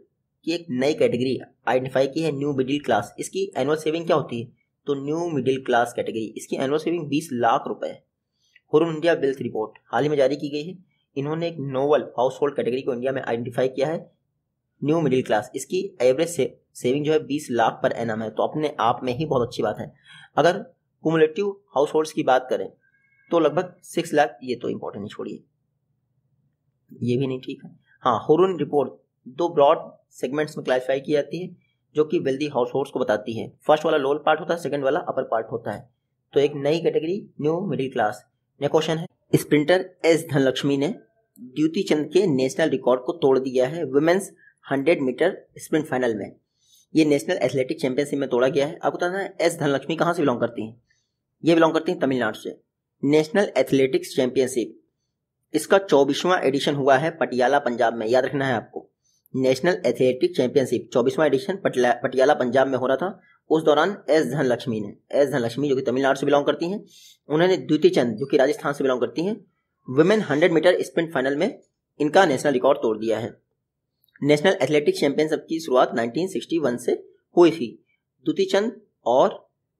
की एक नई कैटेगरी आइडेंटिफाई की है न्यू मिडिल क्लास इसकी एनुअल सेविंग क्या होती है तो न्यू मिडिल क्लास कैटेगरी इसकी एनुअल सेविंग बीस लाख रुपए है हुरून इंडिया वेल्थ रिपोर्ट हाल ही में जारी की गई है इन्होंने एक नोवल हाउस होल्ड कैटेगरी को इंडिया में आइडेंटिफाई किया है न्यू मिडिल क्लास इसकी एवरेज से, सेविंग जो है बीस लाख पर एन है तो अपने आप में ही बहुत अच्छी बात है अगर कुमुलेटिव हाउस होल्ड्स की बात करें तो लगभग सिक्स लाख ये तो इम्पोर्टेंट छोड़िए ये भी नहीं ठीक है हाँ हुरुन रिपोर्ट दो ब्रॉड सेगमेंट्स में क्लासिफाई की जाती है जो कि वेल्दी हाउस होल्ड को बताती है फर्स्ट वाला लोअर पार्ट होता है सेकेंड वाला अपर पार्ट होता है तो एक नई कैटेगरी न्यू मिडिल क्लास ने क्वेश्चन है स्प्रिंटर एस धनलक्ष्मी ने द्युति चंद के नेशनल रिकॉर्ड को तोड़ दिया है women's hundred metre sprint final में ये नेशनल एथलेटिक चैंपियनशिप में तोड़ा गया है आपको बताना है एस धनलक्ष्मी कहाँ से बिलोंग करती हैं ये बिलोंग करती हैं तमिलनाडु से नेशनल एथलेटिक्स चैंपियनशिप इसका चौबीसवां एडिशन हुआ है पटियाला पंजाब में याद रखना है आपको नेशनल एथलेटिक चैंपियनशिप चौबीसवां एडिशन पटियाला पंजाब में हो रहा था उस दौरान एस धनलक्ष्मी ने एस धनलक्ष्मी जो कि तमिलनाडु से बिलोंग करती हैं उन्होंने द्वितीय चंद जो कि राजस्थान से बिलोंग करती हैं women hundred metre sprint final में इनका नेशनल रिकॉर्ड तोड़ दिया है नेशनल एथलेटिक चैंपियनशिप की शुरुआत 1961 से हुई थी द्वितीय चंद और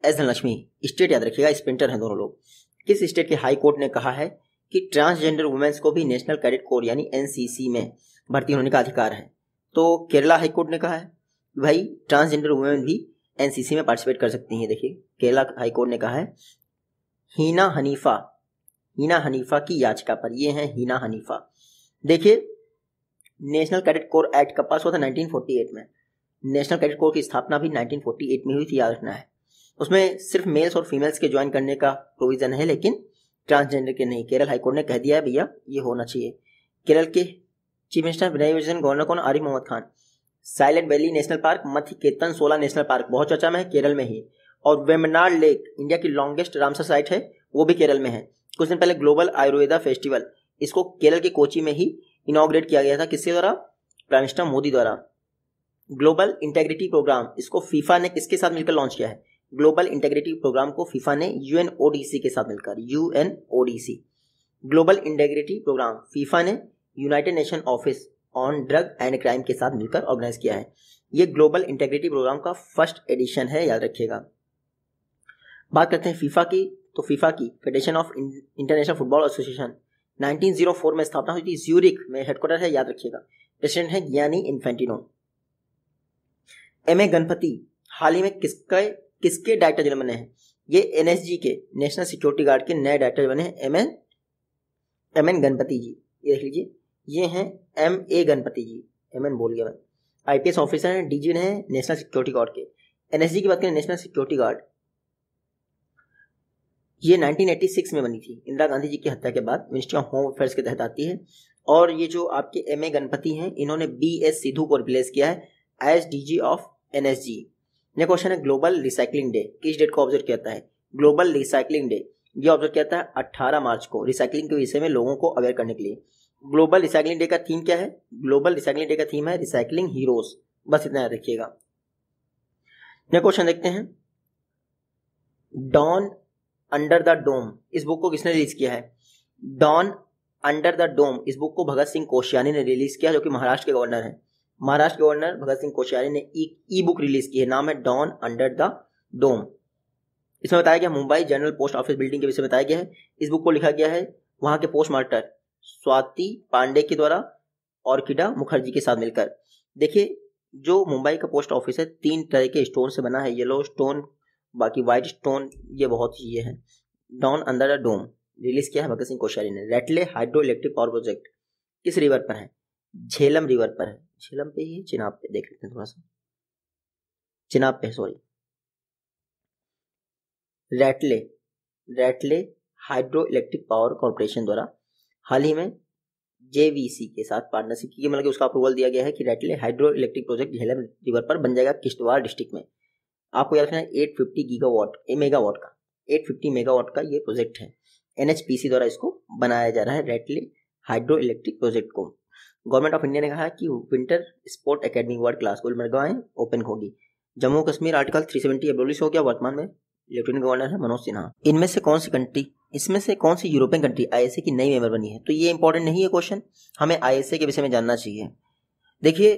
एस धनलक्ष्मी स्टेट याद रखिएगा स्प्रिंटर हैं दोनों लोग किस स्टेट के हाई कोर्ट ने कहा है कि ट्रांसजेंडर वुमेन्स को भी नेशनल कैडेट कोर यानी एनसीसी में भर्ती होने का अधिकार है तो केरला हाईकोर्ट ने कहा है भाई ट्रांसजेंडर वुमेन भी एनसीसी में पार्टिसिपेट कर सकती हैं देखिए केरला हाईकोर्ट ने कहा है हीना हनीफा हीना हनीफा की याचिका पर ये है हीना हनीफा देखिए नेशनल कैडेट कोर एक्ट कब पास हुआ था 1948 में नेशनल कैडेट कोर की स्थापना भी 1948 में हुई थी याद रखना है उसमें सिर्फ मेल्स और फीमेल्स के ज्वाइन करने का प्रोविजन है लेकिन ट्रांसजेंडर के नहीं केरल हाईकोर्ट ने कह दिया है भैया ये होना चाहिए केरल के चीफ मिनिस्टर रिजर्वेशन गवर्नर कौन Arif Mohammad Khan silent valley national park Mathikettan सोला नेशनल पार्क बहुत चर्चा में है केरल में ही और वेमनार लेक इंडिया की लॉन्गेस्ट रामसर साइट है वो भी केरल में है कुछ दिन पहले ग्लोबल आयुर्वेदा फेस्टिवल इसको केरल के कोची में ही इनाग्रेट किया गया था किसके द्वारा प्राइम मिनिस्टर मोदी द्वारा ग्लोबल इंटेग्रिटी प्रोग्राम इसको फीफा ने किसके साथ मिलकर लॉन्च किया है ग्लोबल इंटेग्रिटी प्रोग्राम को फीफा ने यूएनओडीसी के साथ मिलकर UNODC global integrity programme FIFA ने united nation office on drug and crime के साथ मिलकर ऑर्गेनाइज किया है ये ग्लोबल इंटेग्रिटी प्रोग्राम का फर्स्ट एडिशन है याद रखिएगा बात करते हैं फीफा की तो फीफा की federation of international football association 1904 में स्थापना हुई थी ज्यूरिक में हेडक्वार्टर है याद रखिएगा प्रेसिडेंट है Gianni Infantino M A Ganapathy हाल ही में किसके किसके डायरेक्टर जनरल बने हैं ये एन के नेशनल सिक्योरिटी गार्ड के नए डायरेक्टर बने हैं M N M N Ganapathy ji ये देख लीजिए ये हैं M A Ganapathy ji M N बोल गया मैं एस ऑफिसर हैं डी जी हैं नेशनल सिक्योरिटी गार्ड के एन एस जी की बात करें नेशनल सिक्योरिटी गार्ड ये 1986 में बनी थी इंदिरा गांधी जी की हत्या के बाद मिनिस्ट्री ऑफ होम अफेयर्स के तहत आती है और ये जो आपके एम ए गणपति हैं इन्होंने बी एस सिद्धू को रिप्लेस किया है as D G of N S G ने क्वेश्चन है ग्लोबल रिसाइकलिंग डे किस डेट को ऑब्जर्व किया जाता है ग्लोबल रिसाइकलिंग डे ये ऑब्जर्व किया जाता है अट्ठारह मार्च को रिसाइकलिंग के विषय में लोगों को अवेयर करने के लिए ग्लोबल रिसाइकलिंग डे का थीम क्या है ग्लोबल रिसाइकलिंग डे का थीम है रिसाइकलिंग हीरोज बस इतना रखिएगा क्वेश्चन देखते हैं डॉन अंडर द डोम इस बुक को किसने रिलीज किया है डॉन अंडर द डोम इस बुक को भगत सिंह कोश्यारी ने रिलीज किया जो कि महाराष्ट्र के गवर्नर है महाराष्ट्र के गवर्नर भगत सिंह कोश्यारी ने ई बुक रिलीज की है नाम है डॉन अंडर द डोम इसमें बताया गया Mumbai general post office building के विषय में बताया गया है इस बुक को लिखा गया है वहां के पोस्ट स्वाति पांडे के द्वारा और किडा मुखर्जी के साथ मिलकर देखिए जो मुंबई का पोस्ट ऑफिस है तीन तरह के स्टोन से बना है येलो स्टोन बाकी व्हाइट स्टोन ये बहुत ये है down under the dome release किया है भगत सिंह कोश्यारी ने Ratle hydroelectric power project किस रिवर पर है झेलम रिवर पर है झेलम पे ही चिनाब पे देख लेते हैं थोड़ा सा चिनाब पे sorry Ratle Ratle hydroelectric power corporation द्वारा हाल ही में जेवीसी के साथ पार्टनरशिप की मतलब कि उसका अप्रूवल दिया गया है कि Ratle hydroelectric project Jhelum river पर बन जाएगा किश्तवाड़ डिस्ट्रिक्ट में आपको याद रखना है eight fifty gigawatt a megawatt का एट फिफ्टी मेगावाट का ये प्रोजेक्ट है एनएचपीसी द्वारा इसको बनाया जा रहा है रेटले हाइड्रो इलेक्ट्रिक प्रोजेक्ट को गवर्नमेंट ऑफ इंडिया ने कहा कि winter sport academy world class गुलमर्गाएँ ओपन होगी Jammu Kashmir article three seventy abolish हो गया वर्तमान में लेफ्टिनेंट गवर्नर है मनोज सिन्हा इनमें से कौन सी कंट्री इसमें से कौन सी यूरोपियन कंट्री आईएसए की नई मेंबर बनी है तो ये इंपॉर्टेंट नहीं है क्वेश्चन हमें आईएसए के विषय में जानना चाहिए देखिए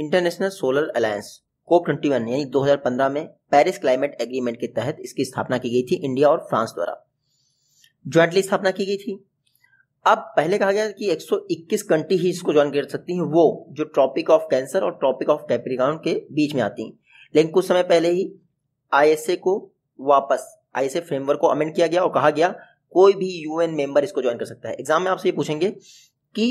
international solar alliance COP twenty one यानी 2015 में पेरिस क्लाइमेट एग्रीमेंट के तहत इसकी स्थापना की गई थी इंडिया और फ्रांस द्वारा ज्वाइंटली स्थापना की गई थी अब पहले कहा गया कि 121 कंट्री ही इसको ज्वाइन कर सकती हैं वो जो ट्रॉपिक ऑफ कैंसर और ट्रॉपिक ऑफ कैप्रिकॉन के बीच में आती हैं लेकिन कुछ समय पहले ही आईएसए को वापस आईएसएफ फ्रेमवर्क को अमेंड किया गया और कहा गया कोई भी यूएन मेंबर इसको ज्वाइन कर सकता है एग्जाम में आपसे ये पूछेंगे कि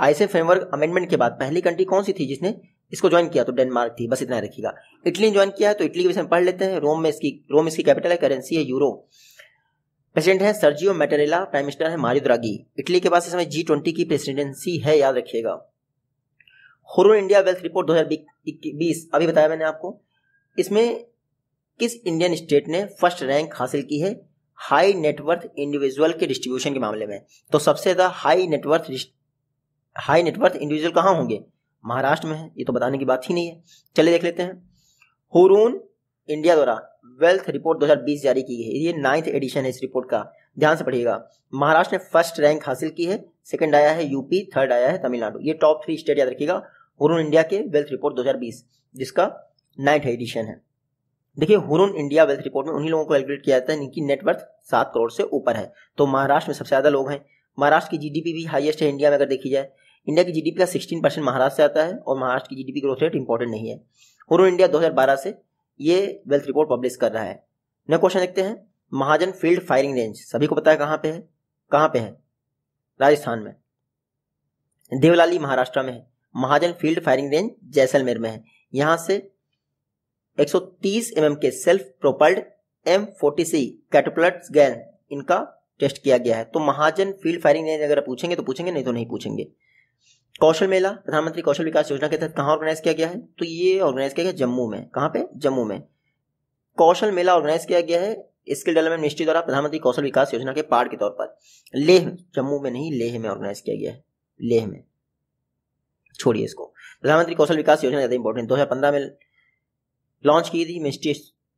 आईएसएफ फ्रेमवर्क अमेंडमेंट के बाद पहली कंट्री कौन सी थी जिसने इसको ज्वाइन किया तो डेनमार्क थी बस इतना रखिएगा इटली ने ज्वाइन किया है तो इटली के विषय में पढ़ लेते हैं रोम में इसकी रोम इसकी कैपिटल है करेंसी है यूरो प्रेसिडेंट है सर्जियो मेटेरेला प्राइम मिनिस्टर है मारियो द्रागी इटली के पास इस समय जी ट्वेंटी की प्रेसिडेंसी है याद रखिएगा हुरून इंडिया वेल्थ रिपोर्ट दो अभी बताया मैंने आपको इसमें किस इंडियन स्टेट ने फर्स्ट रैंक हासिल की है हाई नेटवर्थ इंडिविजुअल के डिस्ट्रीब्यूशन के मामले में तो सबसे ज़्यादा high net worth high net worth individual कहाँ होंगे महाराष्ट्र में है ये तो बताने की बात ही नहीं है चलिए देख लेते हैं हुरून इंडिया द्वारा वेल्थ रिपोर्ट 2020 जारी की है ये नाइन्थ एडिशन है इस रिपोर्ट का ध्यान से पढ़िएगा महाराष्ट्र ने फर्स्ट रैंक हासिल की है सेकंड आया है यूपी थर्ड आया है तमिलनाडु ये टॉप थ्री स्टेट याद रखिएगा हुरून इंडिया के वेल्थ रिपोर्ट 2020 जिसका नाइन्थ एडिशन है देखिए हुरुन इंडिया वेल्थ रिपोर्ट में उन्हीं लोगों को कैलकुलेट किया जाता है जिनकी नेटवर्थ सात करोड़ से ऊपर है तो महाराष्ट्र में सबसे ज़्यादा लोग हैं महाराष्ट्र की जीडीपी भी हाईएस्ट है इंडिया में अगर देखी जाए इंडिया की जीडीपी का सिक्सटीन परसेंट महाराष्ट्र से आता है और महाराष्ट्र की जीडीपी ग्रोथ रेट इंपॉर्टेंट नहीं है हुरुन इंडिया दो से ये वेल्थ रिपोर्ट पब्लिश कर रहा है नेक्स्ट क्वेश्चन देखते हैं महाजन फील्ड फायरिंग रेंज सभी को पता है कहाँ पे है कहाँ पे है राजस्थान में देवलाली महाराष्ट्र में है Mahajan field firing range Jaisalmer में है यहाँ से 130 mm के self propelled M forty C gun इनका टेस्ट किया गया है तो महाजन फील्ड फायरिंग रेंज अगर पूछेंगे तो पूछेंगे नहीं तो नहीं पूछेंगे कौशल मेला प्रधानमंत्री कौशल विकास योजना के तहत कहाँ ऑर्गेनाइज किया गया है तो ये ऑर्गेनाइज किया गया जम्मू में कहाँ पे जम्मू में कौशल मेला ऑर्गेनाइज किया गया है स्किल डेवलपमेंट मिनिस्ट्री द्वारा प्रधानमंत्री कौशल विकास योजना के पार्ट के तौर पर लेह जम्मू में नहीं लेह में ऑर्गेनाइज किया गया है लेह में छोड़िए इसको प्रधानमंत्री कौशल विकास योजना ज्यादा इंपॉर्टेंट दो में लॉन्च की थी ministry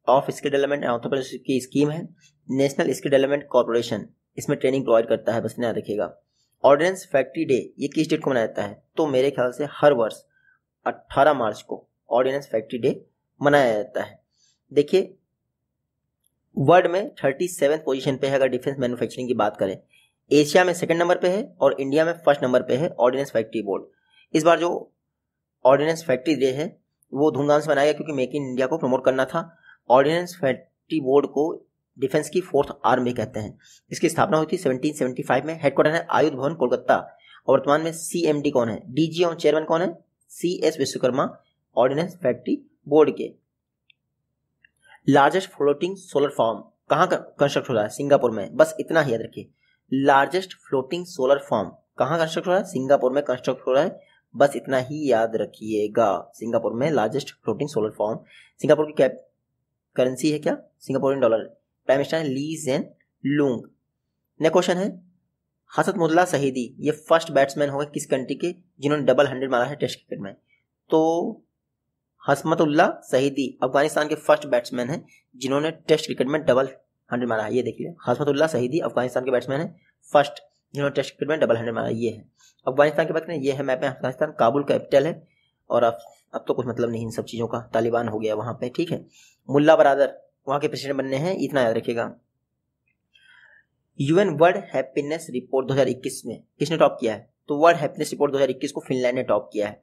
of skill development and ऑथोप्रेस की स्कीम है नेशनल स्किल डेवलपमेंट कॉरपोरेशन इसमें ट्रेनिंग प्रोवाइड करता है बस याद रखिएगा ऑर्डिनेंस फैक्ट्री डे ये किस डेट को मनाया जाता है तो मेरे ख्याल से हर वर्ष 18 मार्च को ऑर्डिनेंस फैक्ट्री डे मनाया जाता है देखिए वर्ल्ड में थर्टी सेवन पोजिशन पे है अगर डिफेंस मैन्युफैक्चरिंग की बात करें एशिया में सेकंड नंबर पे है और इंडिया में फर्स्ट नंबर पे है ऑर्डिनेंस फैक्ट्री बोर्ड इस बार जो ऑर्डिनेंस फैक्ट्री डे है वो धूमधाम से बनाया गया क्योंकि मेक इन इंडिया को प्रमोट करना था ऑर्डिनेंस फैक्ट्री बोर्ड को डिफेंस की फोर्थ आर्मी कहते हैं इसकी स्थापना हुई थी 1775 में हेडक्वार्टर है आयुध भवन कोलकाता और वर्तमान में सी कौन है डीजी और चेयरमैन कौन है C S Vishwakarma ordnance factory board के लार्जेस्ट फ्लोटिंग सोलर फार्म कहाँ कंस्ट्रक्ट हो रहा है सिंगापुर में बस इतना ही याद रखिए लार्जेस्ट फ्लोटिंग सोलर फार्म कहाँ कंस्ट्रक्ट हो रहा है सिंगापुर में कंस्ट्रक्ट हो रहा है बस इतना ही याद रखिएगा सिंगापुर में largest floating solar form Singapore की कैप करेंसी है क्या सिंगापुर डॉलर प्राइम मिनिस्टर है Lee Hsien Loong next question है हसत मुदला शहीदी ये फर्स्ट बैट्समैन होगा किस कंट्री के जिन्होंने डबल हंड्रेड मारा है टेस्ट क्रिकेट में तो हसमतुल्ला शहीदी अफगानिस्तान के फर्स्ट बैट्समैन है जिन्होंने टेस्ट क्रिकेट में डबल हंड्रेड मारा है ये देखिए हसमतुल्ला शहीदी अफगानिस्तान के बैट्समैन है फर्स्ट जिन्होंने टेस्ट क्रिकेट में डबल हंड्रेड मारा ये है अफगानिस्तान की बात करें ये है मैप में अफगानिस्तान काबुल कैपिटल है और अब अब तो कुछ मतलब नहीं इन सब चीज़ों का तालिबान हो गया वहाँ पे ठीक है मुल्ला बरदर वहाँ के प्रेसिडेंट बनने हैं इतना याद रखिएगा यूएन वर्ल्ड हैप्पीनेस रिपोर्ट 2021 में किसने टॉप किया है तो वर्ल्ड हैप्पीनेस रिपोर्ट 2021 को फिनलैंड ने टॉप किया है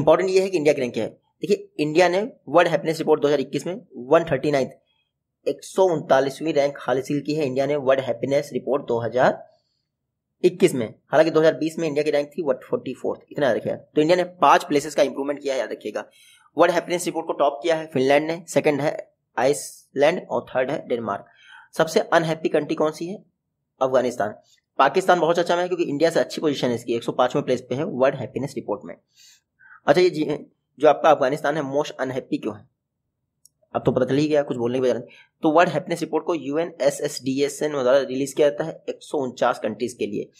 इंपॉर्टेंट ये है कि इंडिया की रैंक क्या है देखिए इंडिया ने वर्ल्ड हैप्पीनेस रिपोर्ट 2021 में वन थर्टी नाइन्थ एक सौ उनतालीसवीं रैंक हासिल की है इंडिया ने वर्ल्ड हैप्पीनेस रिपोर्ट दो इक्कीस में हालांकि 2020 में इंडिया की रैंक थी वट फोर्टी फोर्थ इतना याद रखिएगा तो इंडिया ने पांच प्लेसेस का इंप्रूवमेंट किया है याद रखिएगा वर्ल्ड हैप्पीनेस रिपोर्ट को टॉप किया है फिनलैंड ने सेकंड है आइसलैंड और थर्ड है डेनमार्क सबसे अनहैप्पी कंट्री कौन सी है अफगानिस्तान पाकिस्तान बहुत अच्छा में है क्योंकि इंडिया से अच्छी पोजीशन है इसकी 105वें प्लेस पे है वर्ल्ड हैप्पीनेस रिपोर्ट में अच्छा ये जो आपका अफगानिस्तान है मोस्ट अनहैप्पी क्यों है अब तो पता चल ही गया कुछ बोलने की वजह तो वर्ल्ड हैप्पीनेस रिपोर्ट को U N S S D S N द्वारा रिलीज किया जाता है एक सौ उनचास कंट्रीज के लिए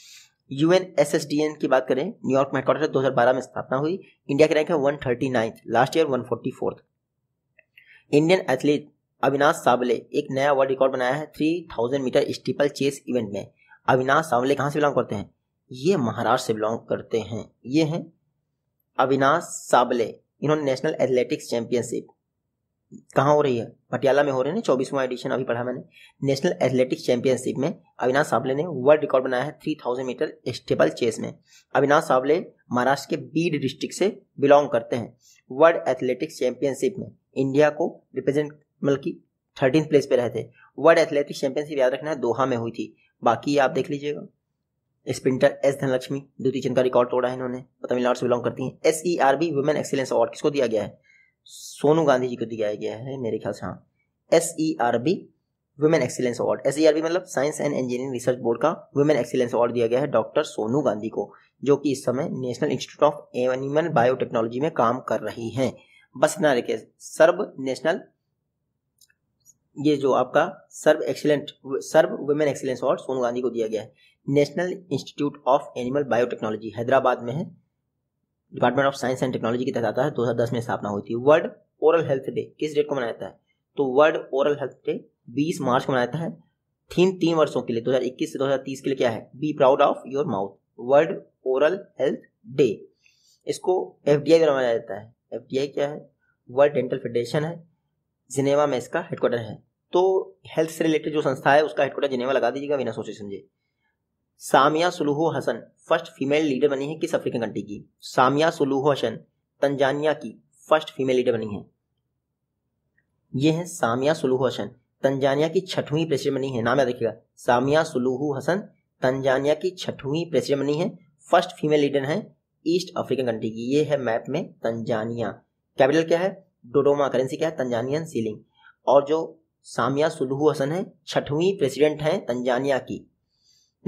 U N S S D N की बात करें न्यूयॉर्क में हेडक्वार्टर दो हज़ार बारह में स्थापना हुई इंडिया की रैंक है one thirty ninth last year one forty fourth Indian athlete Avinash Sable एक नया वर्ल्ड रिकॉर्ड बनाया है three thousand metre steeplechase event में अविनाश सावले कहाँ से बिलोंग करते हैं ये महाराष्ट्र से बिलोंग करते हैं ये हैं अविनाश सावले इन्होंने नेशनल एथलेटिक्स चैंपियनशिप कहाँ हो रही है पटियाला में हो रही है चौबीसवां एडिशन अभी पढ़ा मैंने नेशनल एथलेटिक्स चैंपियनशिप में अविनाश सावले ने वर्ल्ड रिकॉर्ड बनाया है three thousand metre steeplechase में अविनाश सावले महाराष्ट्र के बीड डिस्ट्रिक्ट से बिलोंग करते हैं वर्ल्ड एथलेटिक्स चैंपियनशिप में इंडिया को रिप्रेजेंट मतलब की थर्टीन प्लेस पे रहे थे वर्ल्ड एथलेटिक्स चैंपियनशिप याद रखना दोहा में हुई थी बाकी आप देख लीजिएगा स्प्रिंटर एस धनलक्ष्मी द्वितीय चंद का रिकॉर्ड तोड़ा है इन्होंने तमिलनाडु से बिलोंग करती हैं S E R B women excellence award किसको दिया गया है सोनू गांधी जी को दिया गया है मेरे ख्याल से हाँ S E R B women excellence award S E R B मतलब science and engineering research board का वुमेन एक्सीलेंस अवार्ड दिया गया है डॉक्टर सोनू गांधी को जो कि इस समय national institute of animal biotechnology में काम कर रही हैं बस इतना रखिए सर्व नेशनल ये जो आपका SERB excellent SERB women excellence award Sonu Gandhi को दिया गया है national institute of animal biotechnology Hyderabad में है department of science and technology के तहत आता है दो हज़ार दस में स्थापना हुई थी वर्ल्ड ओरल हेल्थ डे किस डेट को मनाया जाता है तो वर्ल्ड ओरल हेल्थ डे बीस मार्च को मनाया जाता है थीम तीन वर्षों के लिए दो हज़ार इक्कीस से दो हज़ार तीस के लिए क्या है be proud of your mouth world oral health day इसको एफ डी आई मनाया जाता है एफ डी आई क्या है वर्ल्ड डेंटल फेडरेशन है जिनेवा में इसका हेडक्वार्टर है तो हेल्थ से रिलेटेड जो संस्था है उसका हेडक्वार्टर जिनेवा लगा दीजिएगा बिना सोचे समझे Samia Suluhu Hassan first female leader बनी है किस अफ्रीकन कंट्री की सामिया सुलूह हसन तंजानिया की फर्स्ट फीमेल लीडर बनी है ये है सामिया सुलूह हसन तंजानिया की छठवीं प्रेसिडेंट बनी है नाम याद रखिएगा सामिया सुलूह हसन तंजानिया की छठवीं प्रेसिडेंट बनी है फर्स्ट फीमेल लीडर है ईस्ट अफ्रीकन कंट्री की ये है मैप में तंजानिया कैपिटल क्या है डोडोमा करेंसी क्या है तंजानियन सीलिंग और जो सामिया सुलूह हसन है छठवीं प्रेसिडेंट हैं तंजानिया की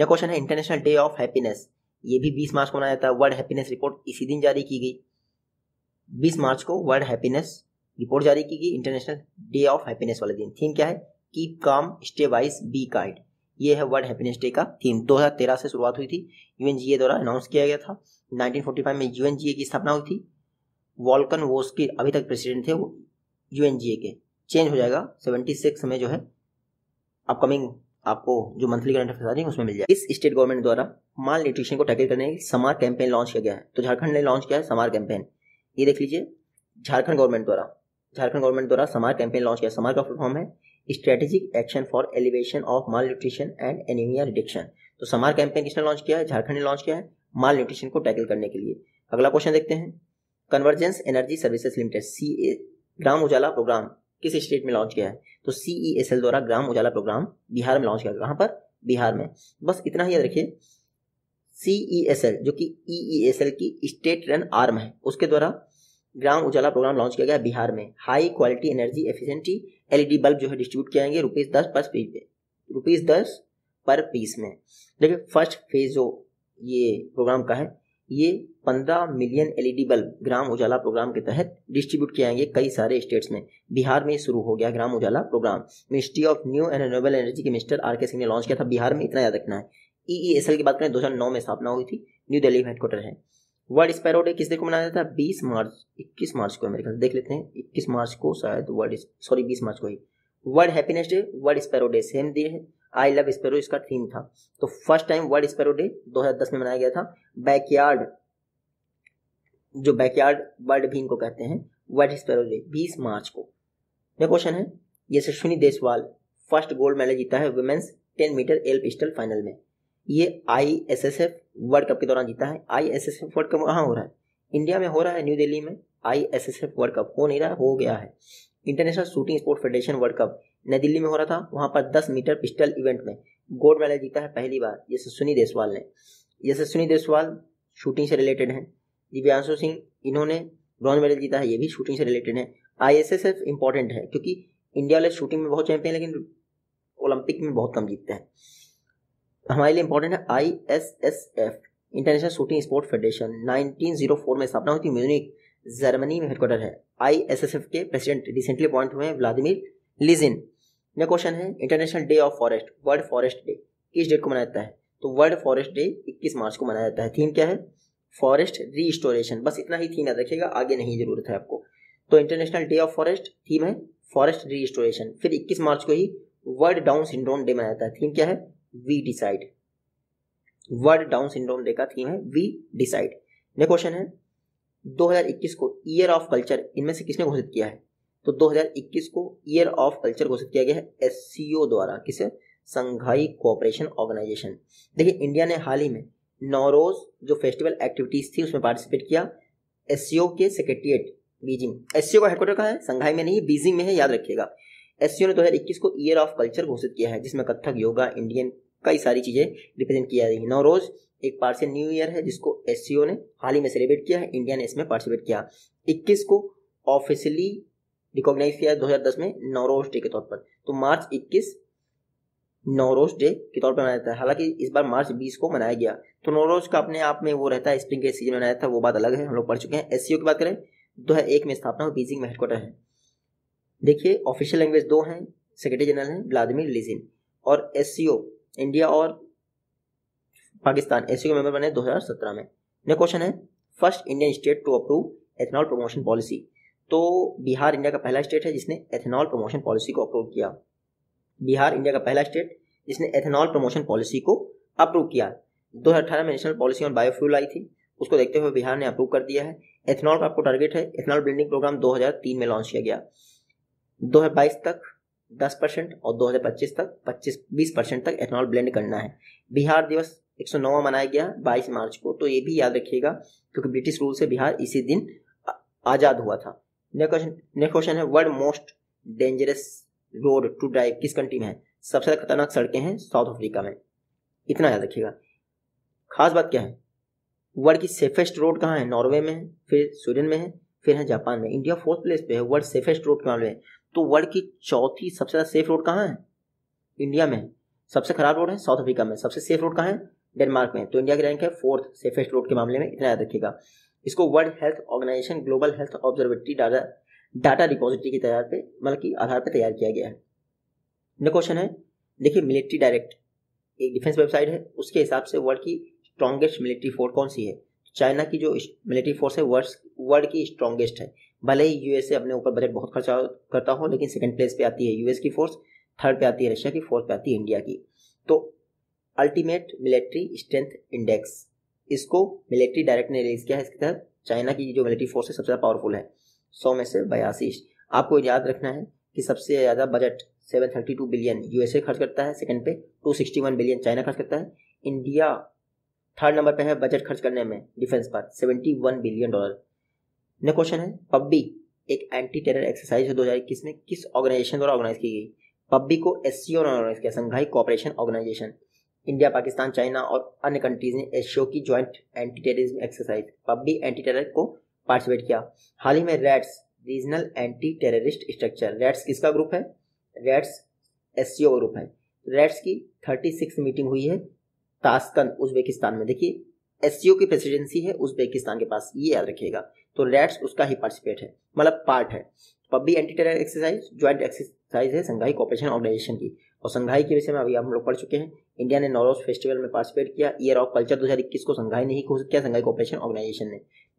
क्वेश्चन है इंटरनेशनल डे ऑफ हैप्पीनेस ये भी 20 मार्च को मनाया जाता है वर्ल्ड हैप्पीनेस रिपोर्ट इसी दिन जारी की गई 20 मार्च को वर्ल्ड हैप्पीनेस रिपोर्ट जारी की गई इंटरनेशनल डे ऑफ हैप्पीनेस वाले दिन थीम क्या है keep calm stay wise B kind ये है वर्ल्ड हैप्पीनेस डे का थीम 2013 से शुरुआत हुई थी यूएनजीए द्वारा अनाउंस किया गया था 1945 में यू की स्थापना हुई थी वॉल्कन वोस के अभी तक प्रेसिडेंट थे वो यू के चेंज हो जाएगा 76 में जो है अपकमिंग आपको जो मंथली करंट अफेयर है उसमें मिल जाए इस स्टेट गवर्नमेंट द्वारा माल न्यूट्रिशन को टैकल करने के लिए समार कैंपेन लॉन्च किया गया है तो झारखंड ने लॉन्च किया है समार कैंपेन ये देख लीजिए झारखंड गवर्नमेंट द्वारा झारखंड गवर्नमेंट द्वारा समार कैंपेन लॉन्च किया समार का फुल फॉर्म है strategic action for elevation of malnutrition and anaemia reduction तो समार कैंपेन किसने लॉन्च किया है झारखंड ने लॉन्च किया है माल न्यूट्रिशन को टैकल करने के लिए अगला क्वेश्चन देखते हैं convergence energy services limited C Gram Ujala programme किस स्टेट में लॉन्च किया है तो एल e द्वारा ग्राम उजाला प्रोग्राम बिहार में लॉन्च किया कहाँ पर बिहार में बस इतना ही याद रखिए सीईएसएल e जो कि ईईएसएल e की स्टेट रन आर्म है उसके द्वारा ग्राम उजाला प्रोग्राम लॉन्च किया गया बिहार में high quality energy efficiency LED bulb जो है डिस्ट्रीब्यूट किए जाएंगे रुपीज दस पर पीस पे रुपीज दस पर पीस में देखिए फर्स्ट फेज जो ये प्रोग्राम का है ये 15 million LED bulb Gram Ujala programme के तहत डिस्ट्रीब्यूट किए जाएंगे कई सारे स्टेट्स में बिहार में शुरू हो गया Gram Ujala programme ministry of new and renewable energy के मिनिस्टर आर के सिंह ने लॉन्च किया था बिहार में इतना याद रखना है ई e e की बात करें दो हज़ार नौ में स्थापना हुई थी न्यू दिल्ली में हेडक्वार्टर है वर्ल्ड स्पैरो डे किस दिन को मनाया जाता है बीस मार्च इक्कीस मार्च को मेरे ख्याल देख लेते हैं इक्कीस मार्च को शायद वर्ल्ड सॉरी बीस मार्च को ही world happiness day world sparrow day same day है आई लव स्पेरो इसका थीम था तो first time world sparrow day 2010 में मनाया गया था बैकयार्ड जो बैकयार्ड वर्ल्ड भी इनको कहते हैं वर्ल्ड स्पेरो डे बीस मार्च को यह क्वेश्चन है Yashaswini Deswal first gold medal जीता है women's ten metre L pistol final में ये I S S F world cup के दौरान जीता है I S S F world cup कहाँ हो रहा है इंडिया में हो रहा है न्यू दिल्ली में I S S F world cup हो नहीं रहा हो गया है international shooting sport federation world cup नई दिल्ली में हो रहा था वहाँ पर दस मीटर पिस्टल इवेंट में गोल्ड मेडल जीता है पहली बार यशस्विनी देसवाल ने यशस्विनी देसवाल शूटिंग से रिलेटेड हैं दिव्यांशु सिंह इन्होंने ब्रॉन्ज मेडल जीता है ये भी शूटिंग से रिलेटेड है I S S F important है क्योंकि इंडिया वाले शूटिंग में बहुत चैंपियन लेकिन ओलंपिक में बहुत कम जीतते हैं हमारे लिए इंपॉर्टेंट है I S S F international shooting sport federation 1904 में स्थापना हुई थी म्यूनिक जर्मनी में हेडक्वार्टर है आई एस एस एफ के प्रेसिडेंट रिसेंटली अपॉइंट हुए हैं व्लादिमिर लिजिन यह क्वेश्चन है international day of forest world forest day किस डेट को मनाया जाता है तो वर्ल्ड फॉरेस्ट डे 21 मार्च को मनाया जाता है थीम क्या है फॉरेस्ट री बस इतना ही थीम याद रखिएगा आगे नहीं जरूरत है आपको तो international day of forest theme है फॉरेस्ट री फिर 21 मार्च को ही वर्ल्ड डाउन सिंड्रोम डे मनाया जाता है थीम क्या है we decide word down syndrome देखा थी है वी डिसाइड ने क्वेश्चन है 2021 को ईयर ऑफ कल्चर इनमें से किसने घोषित किया है तो 2021 को ईयर ऑफ कल्चर घोषित किया गया है एस द्वारा किसे संघाई कोऑपरेशन ऑर्गेनाइजेशन देखिए इंडिया ने हाल ही में नौरोज जो फेस्टिवल एक्टिविटीज थी उसमें पार्टिसिपेट किया एस के सेक्रेटरीट बीजिंग एस का हेडक्वार्टर कहाँ है संघाई में नहीं बीजिंग में है याद रखिएगा एस ने 2021 को ईयर ऑफ कल्चर घोषित किया है जिसमें कथक योगा इंडियन कई सारी चीज़ें रिप्रेजेंट किया जाएगी नवरोज़ एक पार्शियल न्यू ईयर है जिसको एस ने हाल ही में सेलिब्रेट किया है इंडिया ने इसमें पार्टिसिपेट किया इक्कीस को ऑफिशियली रिकॉग्नाइज किया दो हज़ार दस में नवरोज डे के तौर पर तो मार्च इक्कीस नवरोज डे के तौर पर मनाया जाता है हालांकि इस बार मार्च बीस को मनाया गया तो नवरोज का अपने आप में वो रहता है स्प्रिंग के सीजन में मनाया था वो बात अलग है हम लोग पढ़ चुके हैं एस की बात करें दो है एक में स्थापना और बीजिंग में हेडक्वार्टर है देखिए ऑफिशियल लैंग्वेज दो हैं सेक्रेटरी जनरल हैं व्लादिमिर लिजिन और एस इंडिया और पाकिस्तान एसी के मेंबर बने 2017 में नेक्स्ट क्वेश्चन है first Indian state to approve ethanol promotion policy तो बिहार इंडिया का पहला स्टेट है जिसने एथेनॉल प्रमोशन पॉलिसी को अप्रूव किया बिहार इंडिया का पहला स्टेट जिसने एथेनॉल प्रमोशन पॉलिसी को अप्रूव किया 2018 में नेशनल पॉलिसी ऑन बायोफ्यूल आई थी उसको देखते हुए बिहार ने अप्रूव कर दिया है एथेनॉल का आपको टारगेट है एथेनॉल बिल्डिंग प्रोग्राम 2003 में लॉन्च किया गया 2022 तक दस परसेंट और दो हजार पच्चीस तक पच्चीस बीस परसेंट तक एथेनॉल ब्लेंड करना है बिहार दिवस एक सौ नौवा मनाया गया बाईस मार्च को तो ये भी याद रखिएगा क्योंकि ब्रिटिश रूल से बिहार इसी दिन आज़ाद हुआ था नेक्स्ट क्वेश्चन है world most dangerous road to drive किस कंट्री में है सबसे ज़्यादा खतरनाक सड़कें हैं साउथ अफ्रीका में इतना याद रखिएगा खास बात क्या है वर्ल्ड की सेफेस्ट रोड कहाँ है नॉर्वे में है फिर स्वीडन में है फिर है जापान में इंडिया फोर्थ प्लेस पे है वर्ल्ड सेफेस्ट रोड कहाँ में तो वर्ल्ड की चौथी सबसे ज़्यादा सेफ रोड कहाँ है इंडिया में सबसे खराब रोड है साउथ अफ्रीका में सबसे सेफ रोड कहाँ है डेनमार्क में तो इंडिया की रैंक है फोर्थ सेफेस्ट रोड के मामले में इतना याद रखिएगा इसको world health organisation global health observatory data data repository के तैयार पे मतलब की आधार पर तैयार किया गया है क्वेश्चन है देखिए मिलिट्री डायरेक्ट एक डिफेंस वेबसाइट है उसके हिसाब से वर्ल्ड की स्ट्रॉन्गेस्ट मिलिट्री फोर्स कौन सी है चाइना की जो मिलिट्री फोर्स है वर्ल्ड की स्ट्रॉन्गेस्ट है भले ही यूएसए अपने ऊपर बजट बहुत खर्चा करता हो लेकिन सेकेंड प्लेस पे आती है यूएस की फोर्स थर्ड पे आती है रशिया की फोर्थ पे आती है इंडिया की तो अल्टीमेट मिलिट्री स्ट्रेंथ इंडेक्स इसको मिलिट्री डायरेक्ट ने रिलीज किया है इसके तहत चाइना की जो मिलिट्री फोर्स है सबसे ज़्यादा पावरफुल है सौ में से बयासी आपको याद रखना है कि सबसे ज़्यादा budget seven thirty two billion USA खर्च करता है सेकंड पे two sixty one billion China खर्च करता है इंडिया थर्ड नंबर पे है बजट खर्च करने में डिफेंस पर seventy one billion dollar next question है पब्बी एक एंटी टेरर एक्सरसाइज है दो हज़ार इक्कीस में किस ऑर्गेनाइजेशन द्वारा ऑर्गेनाइज की गई पब्बी को एस सी ऑर्गेनाइज किया Shanghai cooperation organisation India Pakistan China और अन्य कंट्रीज ने एस की joint anti terrorism exercise Pabbi anti terror को पार्टिसिपेट किया हाल ही में RATS regional anti terrorist structure RATS किसका ग्रुप है रेड्स एस सी ग्रुप है रेड्स की थर्टी सिक्स मीटिंग हुई है ताशकंद उज्बेकिस्तान में देखिए एस सी ओ की प्रेसिडेंसी है उज्बेकिस्तान के पास ये याद रखिएगा तो रेट्स उसका ही पार्टिसिपेट है मतलब पार्ट है Pabbi anti terror exercise joint exercise है संघाई कॉपरेशन ऑर्गेनाइजेशन की और संघाई के विषय में अभी हम लोग पढ़ चुके हैं इंडिया ने नॉरोज फेस्टिवल में पार्टिसिपेट किया ईयर ऑफ कल्चर इक्कीस को संघाई नहीं घोषित किया संघाई कॉपरेशन ऑर्गेनाइजेशन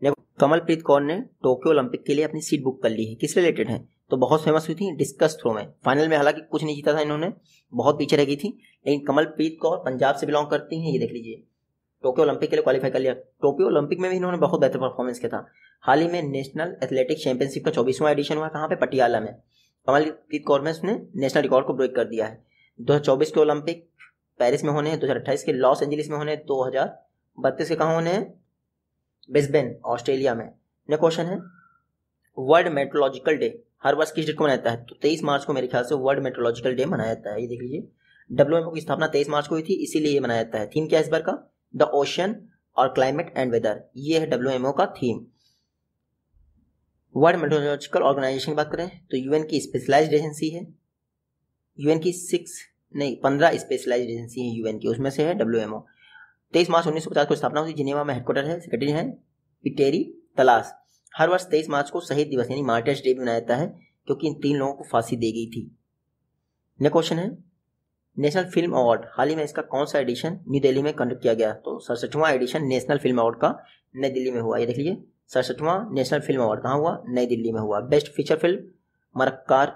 ने कमलप्रीत कौर ने टोक्यो ओलंपिक के लिए अपनी सीट बुक कर ली है किस रिलेटेड है तो बहुत फेमस हुई थी डिस्कस थ्रो में फाइनल में हालांकि कुछ नहीं जीता था इन्होंने बहुत पीछे रह गई थी लेकिन कमलप्रीत कौर पंजाब से बिलोंग करती हैं ये देख लीजिए टोक्यो ओलंपिक के लिए क्वालिफाई कर लिया टोक्यो ओलंपिक में भी इन्होंने बहुत बेहतर परफॉर्मेंस किया था हाल ही में नेशनल एथलेटिक्स चैंपियनशिप का चौबीसवां एडिशन हुआ कहाँ पे पटियाला में कमलप्रीत कौर उसने नेशनल रिकॉर्ड को ब्रेक कर दिया है दो के ओलंपिक पेरिस में होने हैं दो के लॉस एंजलिस में होने दो हजार बत्तीस के कहाँ होने हैं ऑस्ट्रेलिया में ने क्वेश्चन है वर्ल्ड मेट्रोलॉजिकल डे हर वर्ष किस डेट को मनाया जाता है तो तेईस मार्च को मेरे ख्याल से वर्ल्ड मेट्रोलॉजिकल डे मनाया जाता है ये देख लीजिए डब्ल्यू की स्थापना तेईस मार्च को हुई थी इसीलिए ये मनाया जाता है थीम क्या है इस बार का द ओशन और क्लाइमेट एंड वेदर ये है डब्ल्यू का थीम वर्ल्ड मेट्रोलॉजिकल ऑर्गेनाइजेशन की बात करें तो यूएन की स्पेशलाइज एजेंसी है यूएन की सिक्स नहीं पंद्रह स्पेशलाइज एजेंसी है यूएन की उसमें से है डब्ल्यू एम ओ तेईस मार्च उन्नीस सौ पचास को स्थापना हुई जिनेवा में हेडक्वार्टर है सेक्रेटरी है पिटेरी तलाश हर वर्ष तेईस मार्च को शहीद दिवस यानी मार्टर्स डे भी मनाया जाता है क्योंकि इन तीन लोगों को फांसी दी गई थी नेक्स्ट क्वेश्चन है नेशनल फिल्म अवार्ड हाल ही में इसका कौन सा एडिशन न्यू दिल्ली में कंडक्ट किया गया तो सड़सठवां एडिशन नेशनल फिल्म अवार्ड का नई दिल्ली में हुआ ये देख लीजिए सड़सठवां नेशनल फिल्म अवार्ड कहाँ हुआ नई दिल्ली में हुआ best feature film Marakkar